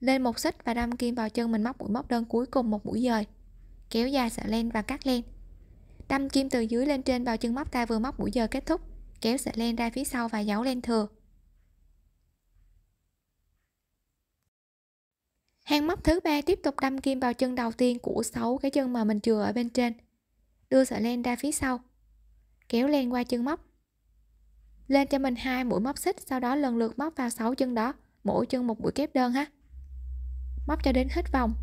Lên một xích và đâm kim vào chân mình móc mũi móc đơn cuối cùng một mũi dời. Kéo dài sợi len và cắt len đâm kim từ dưới lên trên vào chân móc ta vừa móc mũi giờ kết thúc kéo sợi len ra phía sau và giấu len thừa hàng móc thứ ba tiếp tục đâm kim vào chân đầu tiên của sáu cái chân mà mình chừa ở bên trên đưa sợi len ra phía sau kéo len qua chân móc lên cho mình hai mũi móc xích sau đó lần lượt móc vào sáu chân đó mỗi chân một mũi kép đơn ha móc cho đến hết vòng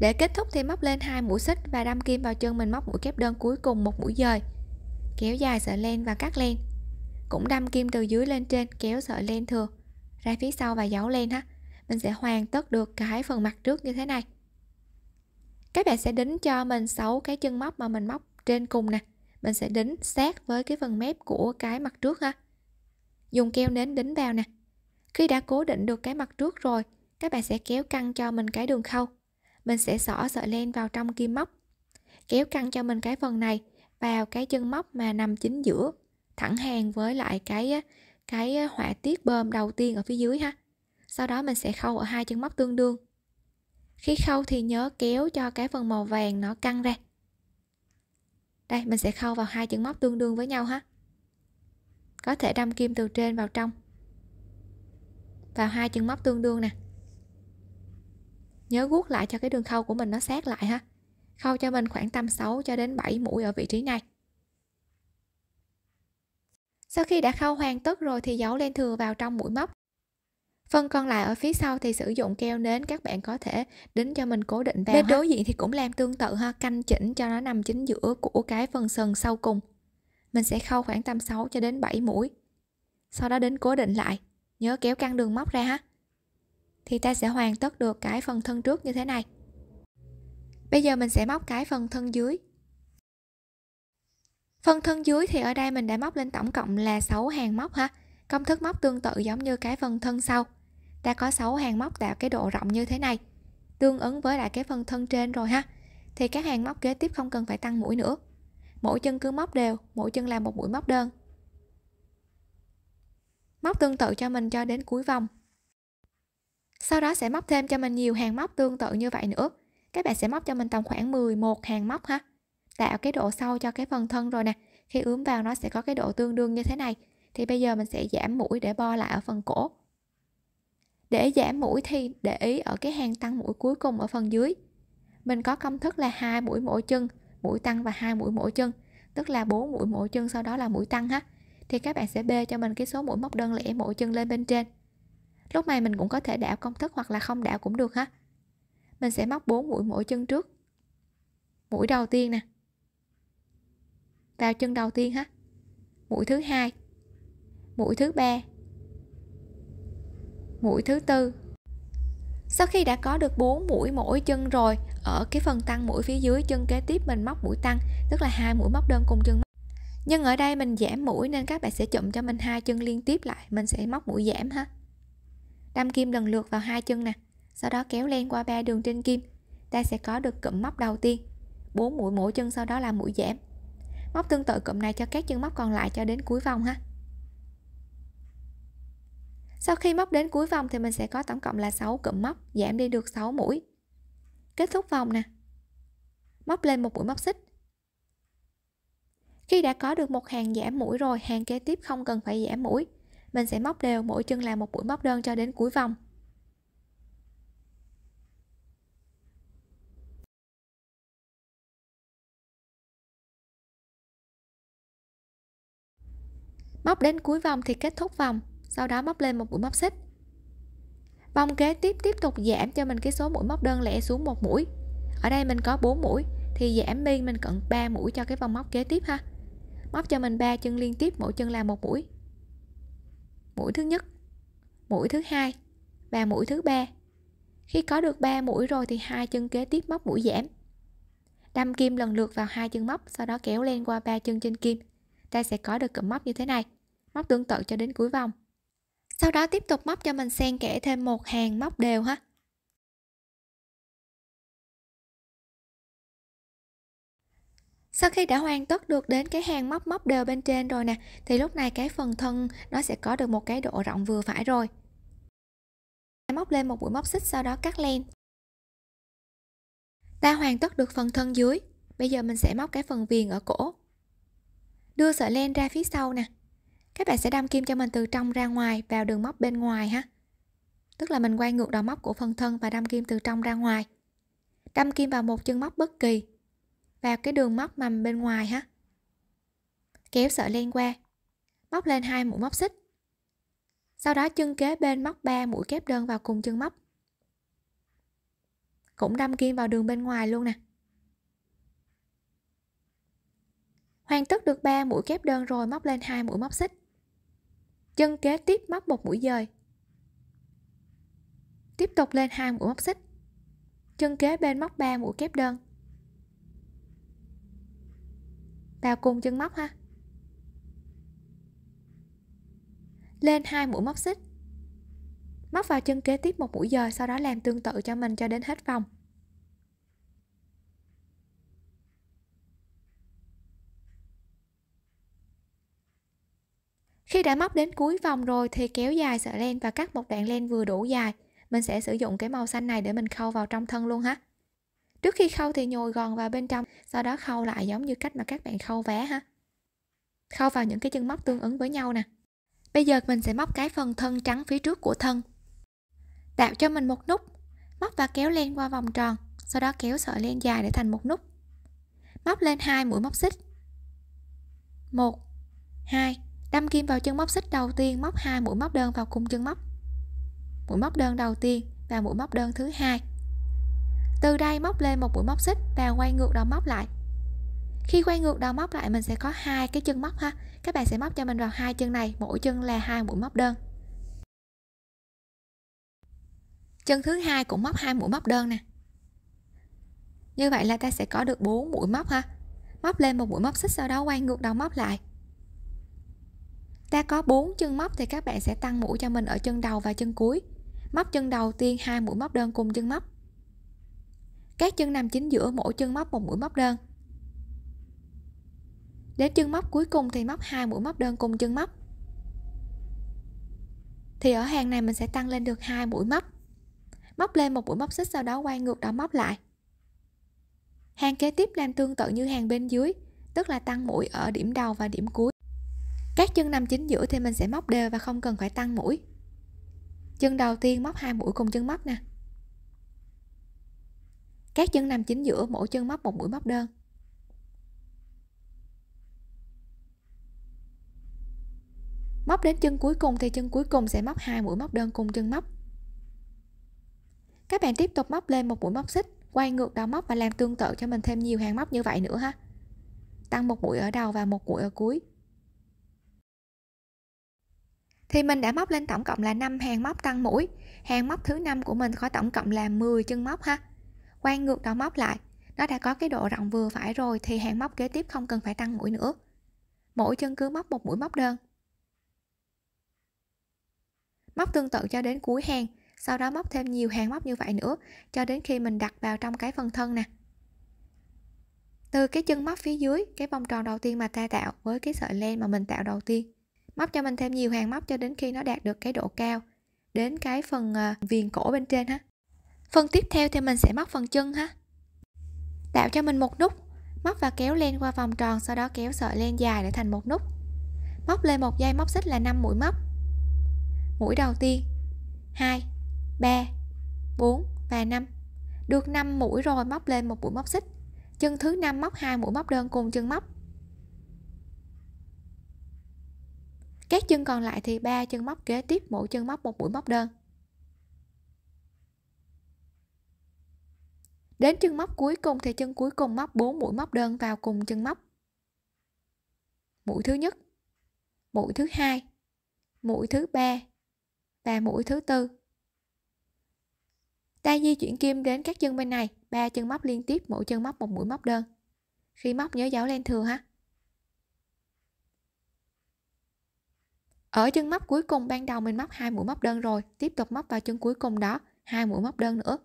để kết thúc thì móc lên hai mũi xích và đâm kim vào chân mình móc mũi kép đơn cuối cùng một mũi dời kéo dài sợi len và cắt len cũng đâm kim từ dưới lên trên kéo sợi len thừa ra phía sau và giấu len ha mình sẽ hoàn tất được cái phần mặt trước như thế này các bạn sẽ đính cho mình 6 cái chân móc mà mình móc trên cùng nè mình sẽ đính sát với cái phần mép của cái mặt trước ha dùng keo nến đính vào nè khi đã cố định được cái mặt trước rồi các bạn sẽ kéo căng cho mình cái đường khâu mình sẽ xỏ sợi len vào trong kim móc kéo căng cho mình cái phần này vào cái chân móc mà nằm chính giữa thẳng hàng với lại cái cái họa tiết bơm đầu tiên ở phía dưới ha sau đó mình sẽ khâu ở hai chân móc tương đương khi khâu thì nhớ kéo cho cái phần màu vàng nó căng ra đây mình sẽ khâu vào hai chân móc tương đương với nhau ha có thể đâm kim từ trên vào trong vào hai chân móc tương đương nè nhớ guốc lại cho cái đường khâu của mình nó sát lại ha khâu cho mình khoảng tầm 6 cho đến 7 mũi ở vị trí này sau khi đã khâu hoàn tất rồi thì giấu len thừa vào trong mũi móc phần còn lại ở phía sau thì sử dụng keo nến các bạn có thể đính cho mình cố định vào bên đối diện thì cũng làm tương tự ha canh chỉnh cho nó nằm chính giữa của cái phần sần sau cùng mình sẽ khâu khoảng tầm 6 cho đến 7 mũi sau đó đến cố định lại nhớ kéo căng đường móc ra ha thì ta sẽ hoàn tất được cái phần thân trước như thế này bây giờ mình sẽ móc cái phần thân dưới phần thân dưới thì ở đây mình đã móc lên tổng cộng là 6 hàng móc ha công thức móc tương tự giống như cái phần thân sau ta có 6 hàng móc tạo cái độ rộng như thế này tương ứng với lại cái phần thân trên rồi ha thì các hàng móc kế tiếp không cần phải tăng mũi nữa mỗi chân cứ móc đều mỗi chân làm một mũi móc đơn móc tương tự cho mình cho đến cuối vòng sau đó sẽ móc thêm cho mình nhiều hàng móc tương tự như vậy nữa các bạn sẽ móc cho mình tầm khoảng 11 hàng móc ha tạo cái độ sâu cho cái phần thân rồi nè khi ướm vào nó sẽ có cái độ tương đương như thế này thì bây giờ mình sẽ giảm mũi để bo lại ở phần cổ để giảm mũi thì để ý ở cái hàng tăng mũi cuối cùng ở phần dưới mình có công thức là hai mũi mỗi chân mũi tăng và hai mũi mỗi chân tức là bốn mũi mỗi chân sau đó là mũi tăng ha thì các bạn sẽ bê cho mình cái số mũi móc đơn lẻ mỗi chân lên bên trên Lúc này mình cũng có thể đảo công thức hoặc là không đảo cũng được ha. Mình sẽ móc 4 mũi mỗi chân trước. Mũi đầu tiên nè. Vào chân đầu tiên ha. Mũi thứ hai. Mũi thứ ba. Mũi thứ tư. Sau khi đã có được 4 mũi mỗi chân rồi, ở cái phần tăng mũi phía dưới chân kế tiếp mình móc mũi tăng, tức là hai mũi móc đơn cùng chân móc. Nhưng ở đây mình giảm mũi nên các bạn sẽ chụm cho mình hai chân liên tiếp lại, mình sẽ móc mũi giảm ha đâm kim lần lượt vào hai chân nè sau đó kéo len qua ba đường trên kim ta sẽ có được cụm móc đầu tiên bốn mũi mỗi chân sau đó là mũi giảm móc tương tự cụm này cho các chân móc còn lại cho đến cuối vòng ha sau khi móc đến cuối vòng thì mình sẽ có tổng cộng là 6 cụm móc giảm đi được 6 mũi kết thúc vòng nè móc lên một mũi móc xích khi đã có được một hàng giảm mũi rồi hàng kế tiếp không cần phải giảm mũi mình sẽ móc đều mỗi chân làm một mũi móc đơn cho đến cuối vòng móc đến cuối vòng thì kết thúc vòng sau đó móc lên một mũi móc xích vòng kế tiếp tiếp tục giảm cho mình cái số mũi móc đơn lẻ xuống một mũi ở đây mình có 4 mũi thì giảm biên mình cận 3 mũi cho cái vòng móc kế tiếp ha móc cho mình 3 chân liên tiếp mỗi chân là một mũi mũi thứ nhất mũi thứ hai và mũi thứ ba khi có được 3 mũi rồi thì hai chân kế tiếp móc mũi giảm đâm kim lần lượt vào hai chân móc sau đó kéo lên qua ba chân trên kim ta sẽ có được cụm móc như thế này móc tương tự cho đến cuối vòng sau đó tiếp tục móc cho mình xen kẽ thêm một hàng móc đều ha sau khi đã hoàn tất được đến cái hàng móc móc đều bên trên rồi nè thì lúc này cái phần thân nó sẽ có được một cái độ rộng vừa phải rồi móc lên một mũi móc xích sau đó cắt len ta hoàn tất được phần thân dưới bây giờ mình sẽ móc cái phần viền ở cổ đưa sợi len ra phía sau nè các bạn sẽ đâm kim cho mình từ trong ra ngoài vào đường móc bên ngoài ha tức là mình quay ngược đầu móc của phần thân và đâm kim từ trong ra ngoài đâm kim vào một chân móc bất kỳ vào cái đường móc mầm bên ngoài ha kéo sợi len qua móc lên hai mũi móc xích sau đó chân kế bên móc 3 mũi kép đơn vào cùng chân móc cũng đâm kim vào đường bên ngoài luôn nè hoàn tất được 3 mũi kép đơn rồi móc lên hai mũi móc xích chân kế tiếp móc một mũi dời tiếp tục lên hai mũi móc xích chân kế bên móc 3 mũi kép đơn vào cùng chân móc ha lên hai mũi móc xích móc vào chân kế tiếp một mũi dời sau đó làm tương tự cho mình cho đến hết vòng khi đã móc đến cuối vòng rồi thì kéo dài sợi len và cắt một đoạn len vừa đủ dài mình sẽ sử dụng cái màu xanh này để mình khâu vào trong thân luôn ha Trước khi khâu thì nhồi gòn vào bên trong, sau đó khâu lại giống như cách mà các bạn khâu vé ha. Khâu vào những cái chân móc tương ứng với nhau nè. Bây giờ mình sẽ móc cái phần thân trắng phía trước của thân. Tạo cho mình một nút, móc và kéo len qua vòng tròn, sau đó kéo sợi len dài để thành một nút. Móc lên hai mũi móc xích. 1 2 đâm kim vào chân móc xích đầu tiên, móc hai mũi móc đơn vào cùng chân móc. Mũi móc đơn đầu tiên và mũi móc đơn thứ hai từ đây móc lên một mũi móc xích và quay ngược đầu móc lại khi quay ngược đầu móc lại mình sẽ có hai cái chân móc ha các bạn sẽ móc cho mình vào hai chân này mỗi chân là hai mũi móc đơn chân thứ hai cũng móc hai mũi móc đơn nè như vậy là ta sẽ có được bốn mũi móc ha móc lên một mũi móc xích sau đó quay ngược đầu móc lại ta có bốn chân móc thì các bạn sẽ tăng mũi cho mình ở chân đầu và chân cuối móc chân đầu tiên hai mũi móc đơn cùng chân móc các chân nằm chính giữa mỗi chân móc một mũi móc đơn đến chân móc cuối cùng thì móc hai mũi móc đơn cùng chân móc thì ở hàng này mình sẽ tăng lên được hai mũi móc móc lên một mũi móc xích sau đó quay ngược đó móc lại hàng kế tiếp làm tương tự như hàng bên dưới tức là tăng mũi ở điểm đầu và điểm cuối các chân nằm chính giữa thì mình sẽ móc đều và không cần phải tăng mũi chân đầu tiên móc hai mũi cùng chân móc nè các chân nằm chính giữa mỗi chân móc một mũi móc đơn móc đến chân cuối cùng thì chân cuối cùng sẽ móc hai mũi móc đơn cùng chân móc các bạn tiếp tục móc lên một mũi móc xích quay ngược đầu móc và làm tương tự cho mình thêm nhiều hàng móc như vậy nữa ha tăng một mũi ở đầu và một mũi ở cuối thì mình đã móc lên tổng cộng là 5 hàng móc tăng mũi hàng móc thứ năm của mình có tổng cộng là 10 chân móc ha quay ngược đầu móc lại nó đã có cái độ rộng vừa phải rồi thì hàng móc kế tiếp không cần phải tăng mũi nữa mỗi chân cứ móc một mũi móc đơn móc tương tự cho đến cuối hàng sau đó móc thêm nhiều hàng móc như vậy nữa cho đến khi mình đặt vào trong cái phần thân nè từ cái chân móc phía dưới cái vòng tròn đầu tiên mà ta tạo với cái sợi len mà mình tạo đầu tiên móc cho mình thêm nhiều hàng móc cho đến khi nó đạt được cái độ cao đến cái phần à, viền cổ bên trên ha phần tiếp theo thì mình sẽ móc phần chân ha tạo cho mình một nút móc và kéo len qua vòng tròn sau đó kéo sợi len dài để thành một nút móc lên một dây móc xích là 5 mũi móc mũi đầu tiên 2 3 4 và 5 được 5 mũi rồi móc lên một mũi móc xích chân thứ năm móc hai mũi móc đơn cùng chân móc các chân còn lại thì ba chân móc kế tiếp mỗi chân móc một mũi móc đơn Đến chân móc cuối cùng thì chân cuối cùng móc 4 mũi móc đơn vào cùng chân móc. Mũi thứ nhất, mũi thứ hai, mũi thứ ba và mũi thứ tư. Ta di chuyển kim đến các chân bên này, ba chân móc liên tiếp mỗi chân móc một mũi móc đơn. Khi móc nhớ dấu lên thừa ha. Ở chân móc cuối cùng ban đầu mình móc hai mũi móc đơn rồi, tiếp tục móc vào chân cuối cùng đó, hai mũi móc đơn nữa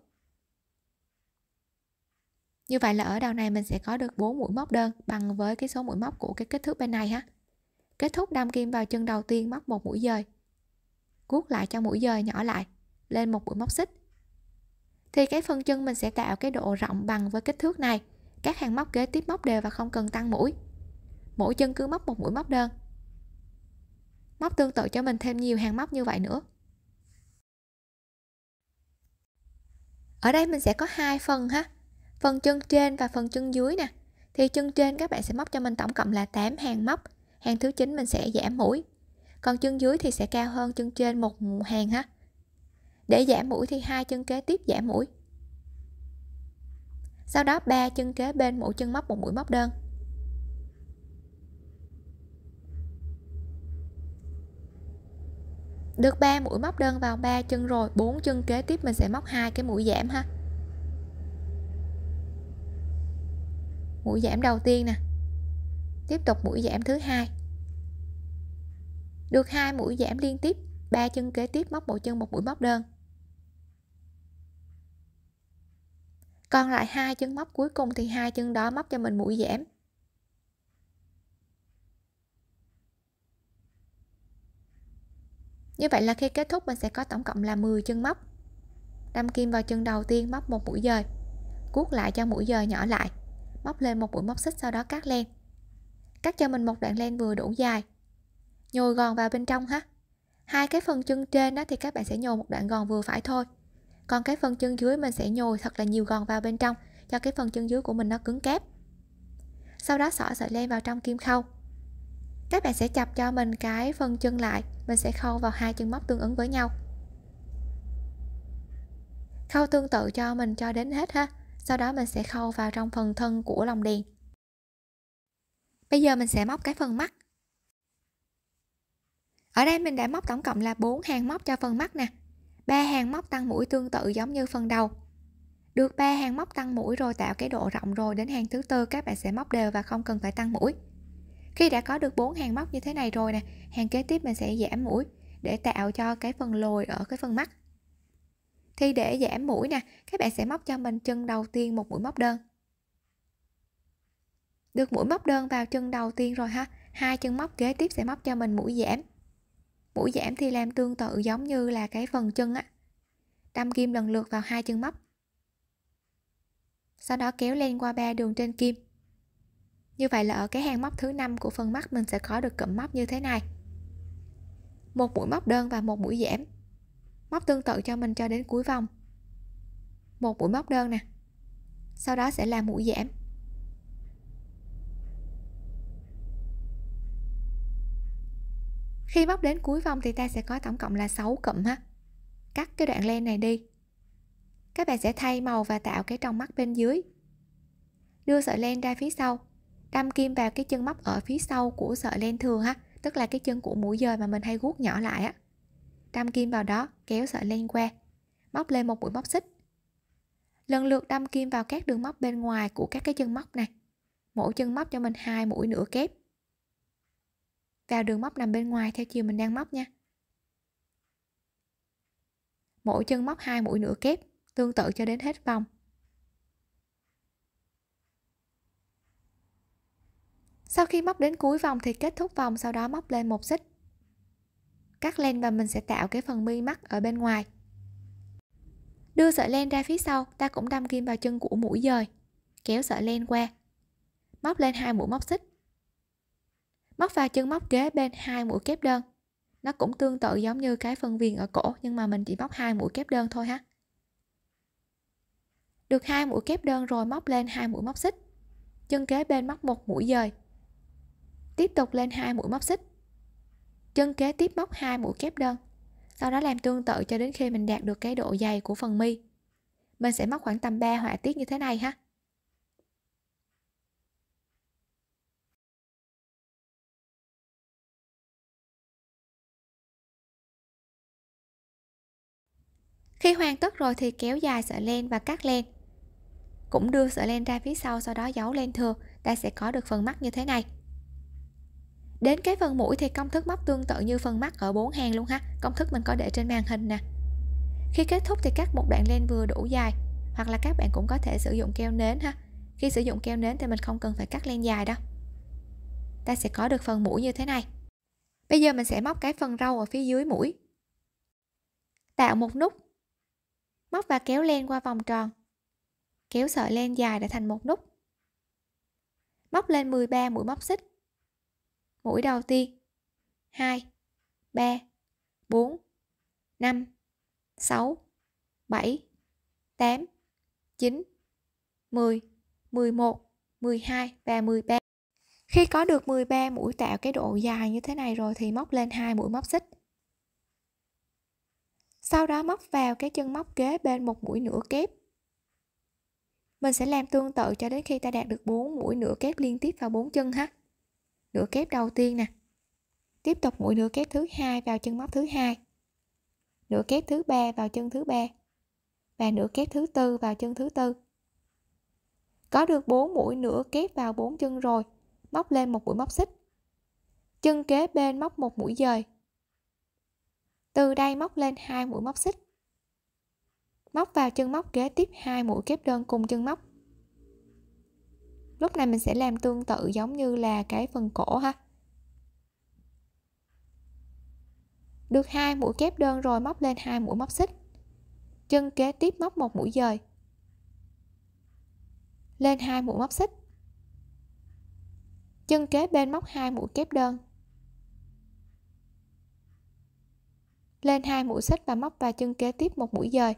như vậy là ở đầu này mình sẽ có được 4 mũi móc đơn bằng với cái số mũi móc của cái kích thước bên này ha kết thúc đâm kim vào chân đầu tiên móc một mũi dời cuốc lại cho mũi dời nhỏ lại lên một mũi móc xích thì cái phần chân mình sẽ tạo cái độ rộng bằng với kích thước này các hàng móc kế tiếp móc đều và không cần tăng mũi mỗi chân cứ móc một mũi móc đơn móc tương tự cho mình thêm nhiều hàng móc như vậy nữa ở đây mình sẽ có hai phần ha phần chân trên và phần chân dưới nè thì chân trên các bạn sẽ móc cho mình tổng cộng là 8 hàng móc hàng thứ 9 mình sẽ giảm mũi còn chân dưới thì sẽ cao hơn chân trên một hàng ha để giảm mũi thì hai chân kế tiếp giảm mũi sau đó ba chân kế bên mỗi chân móc một mũi móc đơn được ba mũi móc đơn vào ba chân rồi bốn chân kế tiếp mình sẽ móc hai cái mũi giảm ha mũi giảm đầu tiên nè tiếp tục mũi giảm thứ hai được hai mũi giảm liên tiếp ba chân kế tiếp móc một chân một mũi móc đơn còn lại hai chân móc cuối cùng thì hai chân đó móc cho mình mũi giảm như vậy là khi kết thúc mình sẽ có tổng cộng là 10 chân móc đâm kim vào chân đầu tiên móc một mũi dời cuốt lại cho mũi dời nhỏ lại móc lên một mũi móc xích sau đó cắt len cắt cho mình một đoạn len vừa đủ dài nhồi gòn vào bên trong ha hai cái phần chân trên đó thì các bạn sẽ nhồi một đoạn gòn vừa phải thôi còn cái phần chân dưới mình sẽ nhồi thật là nhiều gòn vào bên trong cho cái phần chân dưới của mình nó cứng kép sau đó xỏ sợi len vào trong kim khâu các bạn sẽ chập cho mình cái phần chân lại mình sẽ khâu vào hai chân móc tương ứng với nhau khâu tương tự cho mình cho đến hết ha sau đó mình sẽ khâu vào trong phần thân của lồng đèn bây giờ mình sẽ móc cái phần mắt ở đây mình đã móc tổng cộng là 4 hàng móc cho phần mắt nè 3 hàng móc tăng mũi tương tự giống như phần đầu được 3 hàng móc tăng mũi rồi tạo cái độ rộng rồi đến hàng thứ tư các bạn sẽ móc đều và không cần phải tăng mũi khi đã có được 4 hàng móc như thế này rồi nè hàng kế tiếp mình sẽ giảm mũi để tạo cho cái phần lồi ở cái phần mắt thì để giảm mũi nè các bạn sẽ móc cho mình chân đầu tiên một mũi móc đơn được mũi móc đơn vào chân đầu tiên rồi ha hai chân móc kế tiếp sẽ móc cho mình mũi giảm mũi giảm thì làm tương tự giống như là cái phần chân á đâm kim lần lượt vào hai chân móc sau đó kéo lên qua ba đường trên kim như vậy là ở cái hàng móc thứ năm của phần mắt mình sẽ có được cụm móc như thế này một mũi móc đơn và một mũi giảm móc tương tự cho mình cho đến cuối vòng một mũi móc đơn nè sau đó sẽ là mũi giảm khi móc đến cuối vòng thì ta sẽ có tổng cộng là 6 cụm ha cắt cái đoạn len này đi các bạn sẽ thay màu và tạo cái trong mắt bên dưới đưa sợi len ra phía sau đâm kim vào cái chân móc ở phía sau của sợi len thường ha tức là cái chân của mũi dời mà mình hay guốc nhỏ lại á đâm kim vào đó, kéo sợi len qua, móc lên một mũi móc xích. Lần lượt đâm kim vào các đường móc bên ngoài của các cái chân móc này. Mỗi chân móc cho mình hai mũi nửa kép. Vào đường móc nằm bên ngoài theo chiều mình đang móc nha. Mỗi chân móc hai mũi nửa kép, tương tự cho đến hết vòng. Sau khi móc đến cuối vòng thì kết thúc vòng sau đó móc lên một xích cắt len và mình sẽ tạo cái phần mi mắt ở bên ngoài đưa sợi len ra phía sau ta cũng đâm kim vào chân của mũi dời kéo sợi len qua móc lên hai mũi móc xích móc vào chân móc kế bên hai mũi kép đơn nó cũng tương tự giống như cái phần viền ở cổ nhưng mà mình chỉ móc hai mũi kép đơn thôi ha được hai mũi kép đơn rồi móc lên hai mũi móc xích chân kế bên móc một mũi dời tiếp tục lên hai mũi móc xích chân kế tiếp móc hai mũi kép đơn sau đó làm tương tự cho đến khi mình đạt được cái độ dày của phần mi mình sẽ móc khoảng tầm 3 họa tiết như thế này ha khi hoàn tất rồi thì kéo dài sợi len và cắt len cũng đưa sợi len ra phía sau sau đó giấu len thừa ta sẽ có được phần mắt như thế này đến cái phần mũi thì công thức móc tương tự như phần mắt ở bốn hàng luôn ha công thức mình có để trên màn hình nè khi kết thúc thì cắt một đoạn len vừa đủ dài hoặc là các bạn cũng có thể sử dụng keo nến ha khi sử dụng keo nến thì mình không cần phải cắt len dài đâu ta sẽ có được phần mũi như thế này bây giờ mình sẽ móc cái phần râu ở phía dưới mũi tạo một nút móc và kéo len qua vòng tròn kéo sợi len dài để thành một nút móc lên 13 mũi móc xích mũi đầu tiên 2 3 4 5 6 7 8 9 10 11 12 và 13 khi có được 13 mũi tạo cái độ dài như thế này rồi thì móc lên hai mũi móc xích sau đó móc vào cái chân móc kế bên một mũi nửa kép mình sẽ làm tương tự cho đến khi ta đạt được 4 mũi nửa kép liên tiếp vào bốn chân ha nửa kép đầu tiên nè tiếp tục mũi nửa kép thứ hai vào chân móc thứ hai nửa kép thứ ba vào chân thứ ba và nửa kép thứ tư vào chân thứ tư có được 4 mũi nửa kép vào 4 chân rồi móc lên một mũi móc xích chân kế bên móc một mũi dời từ đây móc lên hai mũi móc xích móc vào chân móc kế tiếp hai mũi kép đơn cùng chân móc lúc này mình sẽ làm tương tự giống như là cái phần cổ ha được hai mũi kép đơn rồi móc lên hai mũi móc xích chân kế tiếp móc một mũi dời lên hai mũi móc xích chân kế bên móc hai mũi kép đơn lên hai mũi xích và móc vào chân kế tiếp một mũi dời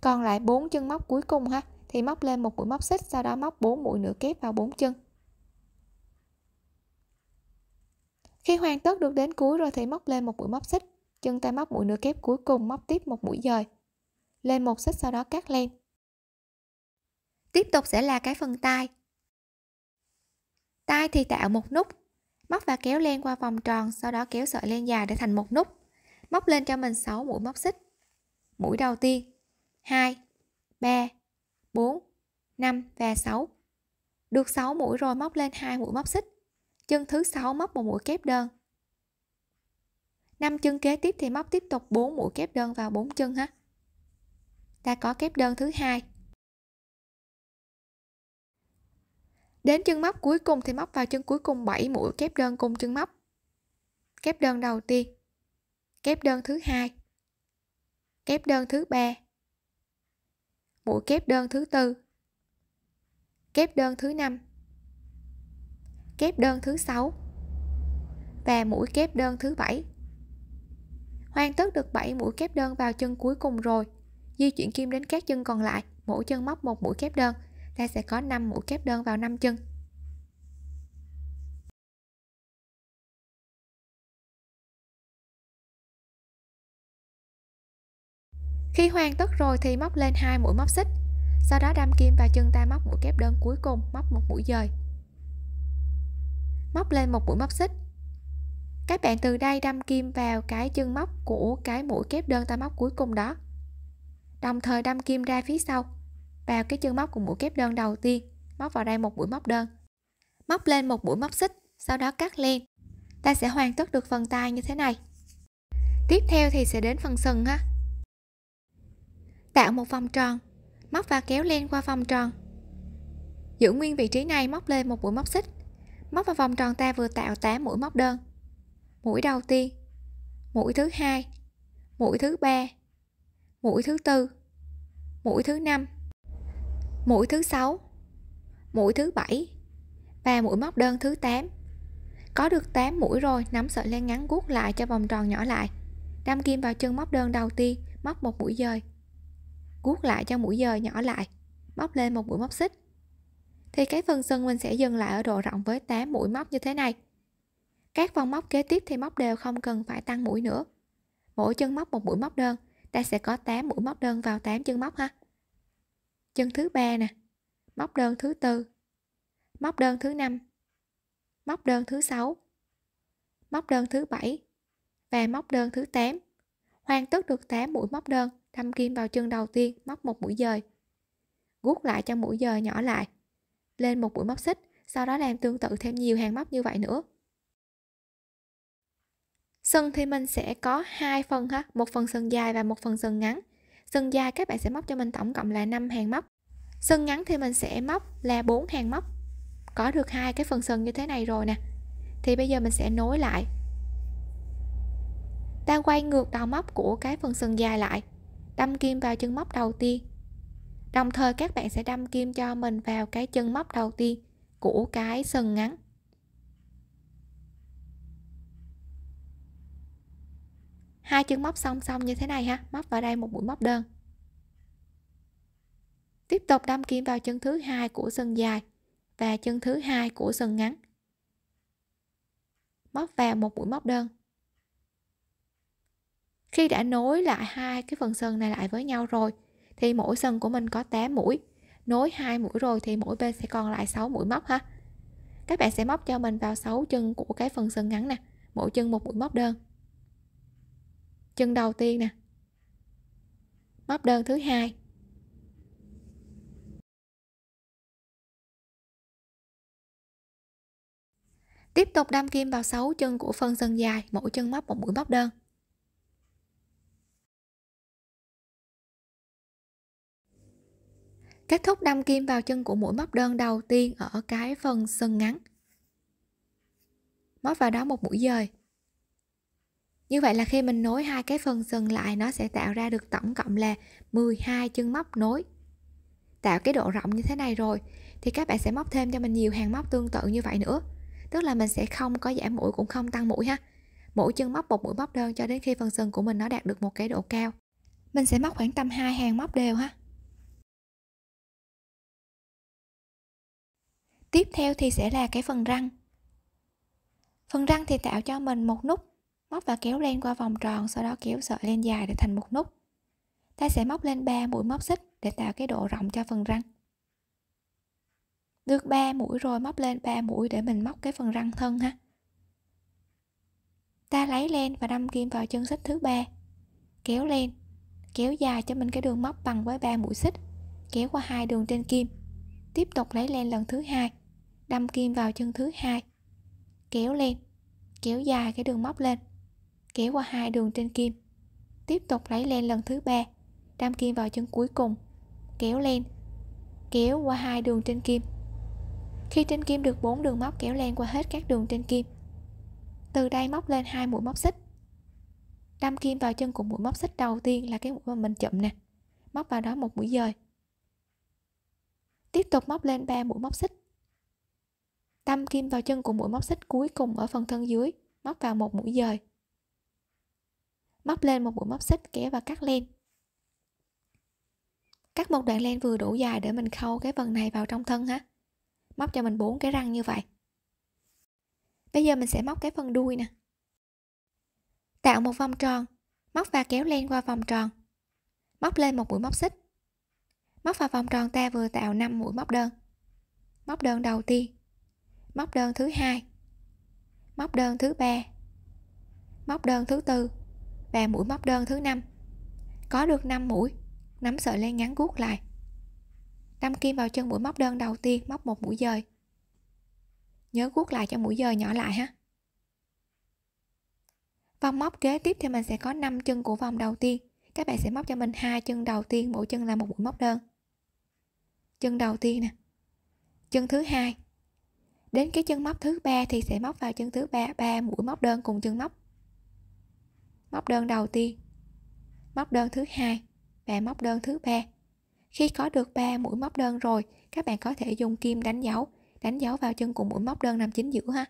còn lại bốn chân móc cuối cùng ha thì móc lên một mũi móc xích sau đó móc 4 mũi nửa kép vào bốn chân khi hoàn tất được đến cuối rồi thì móc lên một mũi móc xích chân tay móc mũi nửa kép cuối cùng móc tiếp một mũi dời lên một xích sau đó cắt len tiếp tục sẽ là cái phần tay tay thì tạo một nút móc và kéo len qua vòng tròn sau đó kéo sợi len dài để thành một nút móc lên cho mình 6 mũi móc xích mũi đầu tiên 2 3 4, 5 và 6. Được 6 mũi rồi móc lên hai mũi móc xích. Chân thứ 6 móc một mũi kép đơn. 5 chân kế tiếp thì móc tiếp tục 4 mũi kép đơn vào 4 chân ha. Ta có kép đơn thứ hai. Đến chân móc cuối cùng thì móc vào chân cuối cùng 7 mũi kép đơn cùng chân móc. Kép đơn đầu tiên, kép đơn thứ hai, kép đơn thứ ba mũi kép đơn thứ tư kép đơn thứ năm kép đơn thứ sáu và mũi kép đơn thứ bảy hoàn tất được 7 mũi kép đơn vào chân cuối cùng rồi di chuyển kim đến các chân còn lại mỗi chân móc một mũi kép đơn ta sẽ có 5 mũi kép đơn vào 5 chân Khi hoàn tất rồi thì móc lên hai mũi móc xích. Sau đó đâm kim vào chân ta móc mũi kép đơn cuối cùng, móc một mũi dời. Móc lên một mũi móc xích. Các bạn từ đây đâm kim vào cái chân móc của cái mũi kép đơn ta móc cuối cùng đó. Đồng thời đâm kim ra phía sau vào cái chân móc của mũi kép đơn đầu tiên, móc vào đây một mũi móc đơn. Móc lên một mũi móc xích, sau đó cắt len. Ta sẽ hoàn tất được phần tay như thế này. Tiếp theo thì sẽ đến phần sừng ha tạo một vòng tròn móc và kéo len qua vòng tròn giữ nguyên vị trí này móc lên một mũi móc xích móc vào vòng tròn ta vừa tạo 8 mũi móc đơn mũi đầu tiên mũi thứ hai mũi thứ ba mũi thứ tư mũi thứ năm mũi thứ sáu mũi thứ bảy và mũi móc đơn thứ 8 có được 8 mũi rồi nắm sợi len ngắn guốc lại cho vòng tròn nhỏ lại đâm kim vào chân móc đơn đầu tiên móc một mũi dời guốc lại cho mũi dời nhỏ lại móc lên một mũi móc xích thì cái phần sân mình sẽ dừng lại ở độ rộng với 8 mũi móc như thế này các vòng móc kế tiếp thì móc đều không cần phải tăng mũi nữa mỗi chân móc một mũi móc đơn ta sẽ có 8 mũi móc đơn vào 8 chân móc ha chân thứ ba nè móc đơn thứ tư móc đơn thứ năm móc đơn thứ sáu móc đơn thứ bảy và móc đơn thứ 8 hoàn tất được 8 mũi móc đơn Thăm Kim vào chân đầu tiên móc một mũi dời. Guốc lại cho mũi dời nhỏ lại. Lên một mũi móc xích, sau đó làm tương tự thêm nhiều hàng móc như vậy nữa. Sân thì mình sẽ có hai phần ha, một phần sân dài và một phần sân ngắn. Sân dài các bạn sẽ móc cho mình tổng cộng là 5 hàng móc. Sân ngắn thì mình sẽ móc là 4 hàng móc. Có được hai cái phần sân như thế này rồi nè. Thì bây giờ mình sẽ nối lại. Ta quay ngược đầu móc của cái phần sân dài lại đâm kim vào chân móc đầu tiên đồng thời các bạn sẽ đâm kim cho mình vào cái chân móc đầu tiên của cái sừng ngắn hai chân móc song song như thế này ha móc vào đây một mũi móc đơn tiếp tục đâm kim vào chân thứ hai của sừng dài và chân thứ hai của sừng ngắn móc vào một mũi móc đơn khi đã nối lại hai cái phần sân này lại với nhau rồi thì mỗi sân của mình có 8 mũi nối hai mũi rồi thì mỗi bên sẽ còn lại 6 mũi móc ha các bạn sẽ móc cho mình vào 6 chân của cái phần sân ngắn nè mỗi chân một mũi móc đơn chân đầu tiên nè móc đơn thứ hai tiếp tục đâm kim vào 6 chân của phần sân dài mỗi chân móc một mũi móc đơn kết thúc đâm kim vào chân của mũi móc đơn đầu tiên ở cái phần sân ngắn móc vào đó một mũi dời như vậy là khi mình nối hai cái phần sừng lại nó sẽ tạo ra được tổng cộng là 12 chân móc nối tạo cái độ rộng như thế này rồi thì các bạn sẽ móc thêm cho mình nhiều hàng móc tương tự như vậy nữa tức là mình sẽ không có giảm mũi cũng không tăng mũi ha mỗi chân móc một mũi móc đơn cho đến khi phần sừng của mình nó đạt được một cái độ cao mình sẽ móc khoảng tầm hai hàng móc đều ha tiếp theo thì sẽ là cái phần răng phần răng thì tạo cho mình một nút móc và kéo len qua vòng tròn sau đó kéo sợi len dài để thành một nút ta sẽ móc lên 3 mũi móc xích để tạo cái độ rộng cho phần răng được 3 mũi rồi móc lên 3 mũi để mình móc cái phần răng thân ha ta lấy len và đâm kim vào chân xích thứ ba kéo lên kéo dài cho mình cái đường móc bằng với 3 mũi xích kéo qua hai đường trên kim tiếp tục lấy len lần thứ hai đâm kim vào chân thứ hai kéo lên kéo dài cái đường móc lên kéo qua hai đường trên kim tiếp tục lấy len lần thứ ba đâm kim vào chân cuối cùng kéo lên kéo qua hai đường trên kim khi trên kim được bốn đường móc kéo len qua hết các đường trên kim từ đây móc lên hai mũi móc xích đâm kim vào chân của mũi móc xích đầu tiên là cái mũi mà mình chậm nè móc vào đó một mũi dời tiếp tục móc lên 3 mũi móc xích đâm kim vào chân của mũi móc xích cuối cùng ở phần thân dưới móc vào một mũi dời móc lên một mũi móc xích kéo và cắt len cắt một đoạn len vừa đủ dài để mình khâu cái phần này vào trong thân ha móc cho mình bốn cái răng như vậy bây giờ mình sẽ móc cái phần đuôi nè tạo một vòng tròn móc và kéo len qua vòng tròn móc lên một mũi móc xích móc vào vòng tròn ta vừa tạo 5 mũi móc đơn móc đơn đầu tiên móc đơn thứ hai móc đơn thứ ba móc đơn thứ tư và mũi móc đơn thứ năm có được 5 mũi nắm sợi len ngắn guốc lại đâm kim vào chân mũi móc đơn đầu tiên móc một mũi dời nhớ guốc lại cho mũi dời nhỏ lại ha vòng móc kế tiếp thì mình sẽ có 5 chân của vòng đầu tiên các bạn sẽ móc cho mình hai chân đầu tiên mỗi chân là một mũi móc đơn chân đầu tiên nè chân thứ hai đến cái chân móc thứ ba thì sẽ móc vào chân thứ ba ba mũi móc đơn cùng chân móc móc đơn đầu tiên móc đơn thứ hai và móc đơn thứ ba khi có được 3 mũi móc đơn rồi các bạn có thể dùng kim đánh dấu đánh dấu vào chân cùng mũi móc đơn nằm chính giữa ha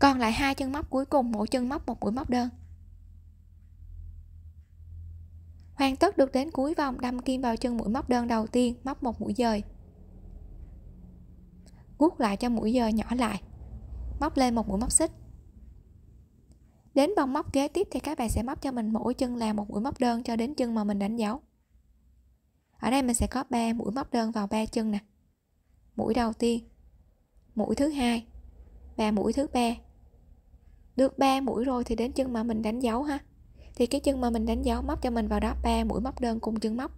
còn lại hai chân móc cuối cùng mỗi chân móc một mũi móc đơn Hoàn tất được đến cuối vòng đâm kim vào chân mũi móc đơn đầu tiên, móc một mũi dời. Gút lại cho mũi dời nhỏ lại. Móc lên một mũi móc xích. Đến vòng móc kế tiếp thì các bạn sẽ móc cho mình mỗi chân là một mũi móc đơn cho đến chân mà mình đánh dấu. Ở đây mình sẽ có 3 mũi móc đơn vào 3 chân nè. Mũi đầu tiên, mũi thứ hai và mũi thứ ba. Được 3 mũi rồi thì đến chân mà mình đánh dấu ha thì cái chân mà mình đánh dấu móc cho mình vào đó ba mũi móc đơn cùng chân móc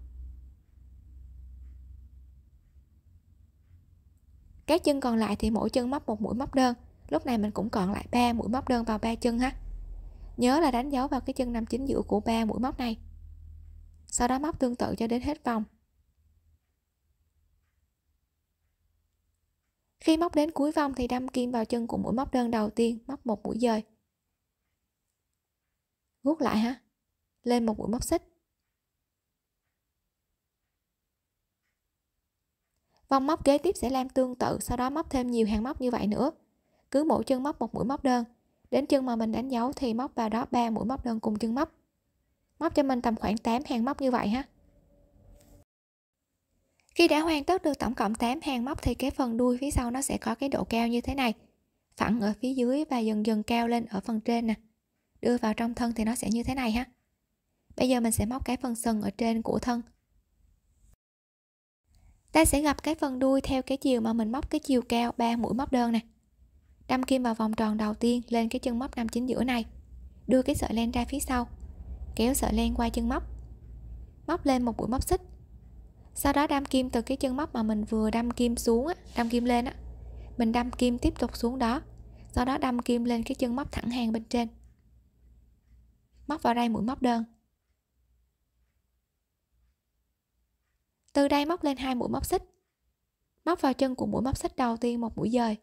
các chân còn lại thì mỗi chân móc một mũi móc đơn lúc này mình cũng còn lại ba mũi móc đơn vào ba chân ha nhớ là đánh dấu vào cái chân nằm chính giữa của ba mũi móc này sau đó móc tương tự cho đến hết vòng khi móc đến cuối vòng thì đâm kim vào chân của mũi móc đơn đầu tiên móc một mũi dời vuốt lại ha lên một mũi móc xích vòng móc kế tiếp sẽ làm tương tự sau đó móc thêm nhiều hàng móc như vậy nữa cứ mỗi chân móc một mũi móc đơn đến chân mà mình đánh dấu thì móc vào đó 3 mũi móc đơn cùng chân móc móc cho mình tầm khoảng 8 hàng móc như vậy ha khi đã hoàn tất được tổng cộng 8 hàng móc thì cái phần đuôi phía sau nó sẽ có cái độ cao như thế này phẳng ở phía dưới và dần dần cao lên ở phần trên nè đưa vào trong thân thì nó sẽ như thế này ha bây giờ mình sẽ móc cái phần sừng ở trên của thân ta sẽ gặp cái phần đuôi theo cái chiều mà mình móc cái chiều cao ba mũi móc đơn này đâm kim vào vòng tròn đầu tiên lên cái chân móc nằm chính giữa này đưa cái sợi len ra phía sau kéo sợi len qua chân móc móc lên một mũi móc xích sau đó đâm kim từ cái chân móc mà mình vừa đâm kim xuống á đâm kim lên á mình đâm kim tiếp tục xuống đó sau đó đâm kim lên cái chân móc thẳng hàng bên trên móc vào đây mũi móc đơn từ đây móc lên hai mũi móc xích móc vào chân của mũi móc xích đầu tiên một mũi dời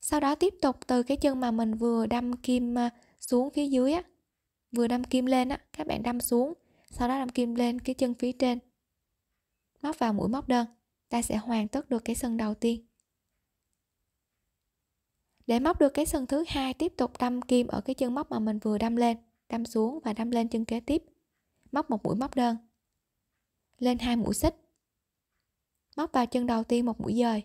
sau đó tiếp tục từ cái chân mà mình vừa đâm kim à, xuống phía dưới á vừa đâm kim lên á các bạn đâm xuống sau đó đâm kim lên cái chân phía trên móc vào mũi móc đơn ta sẽ hoàn tất được cái sân đầu tiên để móc được cái sừng thứ hai tiếp tục đâm kim ở cái chân móc mà mình vừa đâm lên đâm xuống và đâm lên chân kế tiếp móc một mũi móc đơn lên hai mũi xích móc vào chân đầu tiên một mũi dời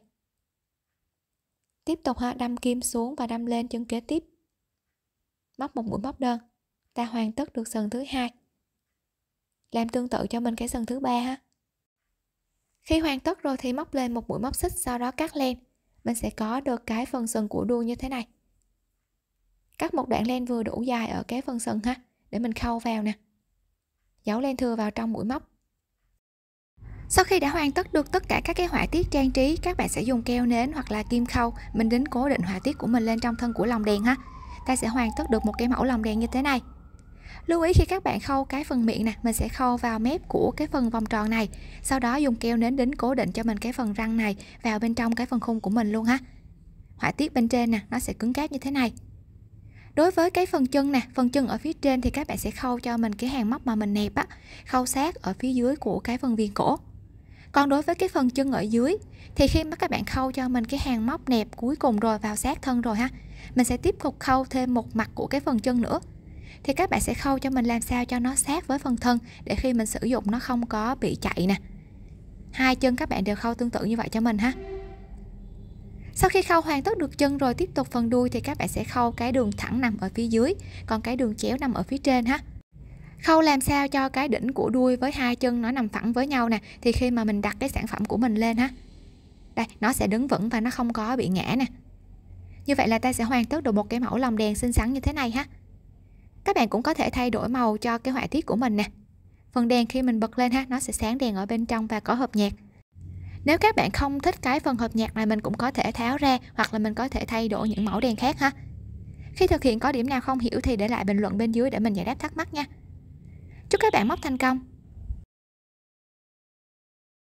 tiếp tục ha đâm kim xuống và đâm lên chân kế tiếp móc một mũi móc đơn ta hoàn tất được sừng thứ hai làm tương tự cho mình cái sừng thứ ba ha khi hoàn tất rồi thì móc lên một mũi móc xích sau đó cắt len mình sẽ có được cái phần sừng của đuôi như thế này cắt một đoạn len vừa đủ dài ở cái phần sừng ha để mình khâu vào nè giấu len thừa vào trong mũi móc sau khi đã hoàn tất được tất cả các cái họa tiết trang trí các bạn sẽ dùng keo nến hoặc là kim khâu mình đính cố định họa tiết của mình lên trong thân của lồng đèn ha ta sẽ hoàn tất được một cái mẫu lồng đèn như thế này lưu ý khi các bạn khâu cái phần miệng nè mình sẽ khâu vào mép của cái phần vòng tròn này sau đó dùng keo nến đính cố định cho mình cái phần răng này vào bên trong cái phần khung của mình luôn ha họa tiết bên trên nè nó sẽ cứng cáp như thế này đối với cái phần chân nè phần chân ở phía trên thì các bạn sẽ khâu cho mình cái hàng móc mà mình nẹp á khâu sát ở phía dưới của cái phần viền cổ còn đối với cái phần chân ở dưới thì khi mà các bạn khâu cho mình cái hàng móc nẹp cuối cùng rồi vào sát thân rồi ha mình sẽ tiếp tục khâu thêm một mặt của cái phần chân nữa thì các bạn sẽ khâu cho mình làm sao cho nó sát với phần thân để khi mình sử dụng nó không có bị chạy nè hai chân các bạn đều khâu tương tự như vậy cho mình ha sau khi khâu hoàn tất được chân rồi tiếp tục phần đuôi thì các bạn sẽ khâu cái đường thẳng nằm ở phía dưới còn cái đường chéo nằm ở phía trên ha khâu làm sao cho cái đỉnh của đuôi với hai chân nó nằm phẳng với nhau nè thì khi mà mình đặt cái sản phẩm của mình lên ha đây nó sẽ đứng vững và nó không có bị ngã nè như vậy là ta sẽ hoàn tất được một cái mẫu lồng đèn xinh xắn như thế này ha các bạn cũng có thể thay đổi màu cho cái họa tiết của mình nè phần đèn khi mình bật lên ha nó sẽ sáng đèn ở bên trong và có hộp nhạc nếu các bạn không thích cái phần hộp nhạc này mình cũng có thể tháo ra hoặc là mình có thể thay đổi những mẫu đèn khác ha khi thực hiện có điểm nào không hiểu thì để lại bình luận bên dưới để mình giải đáp thắc mắc nha chúc các bạn móc thành công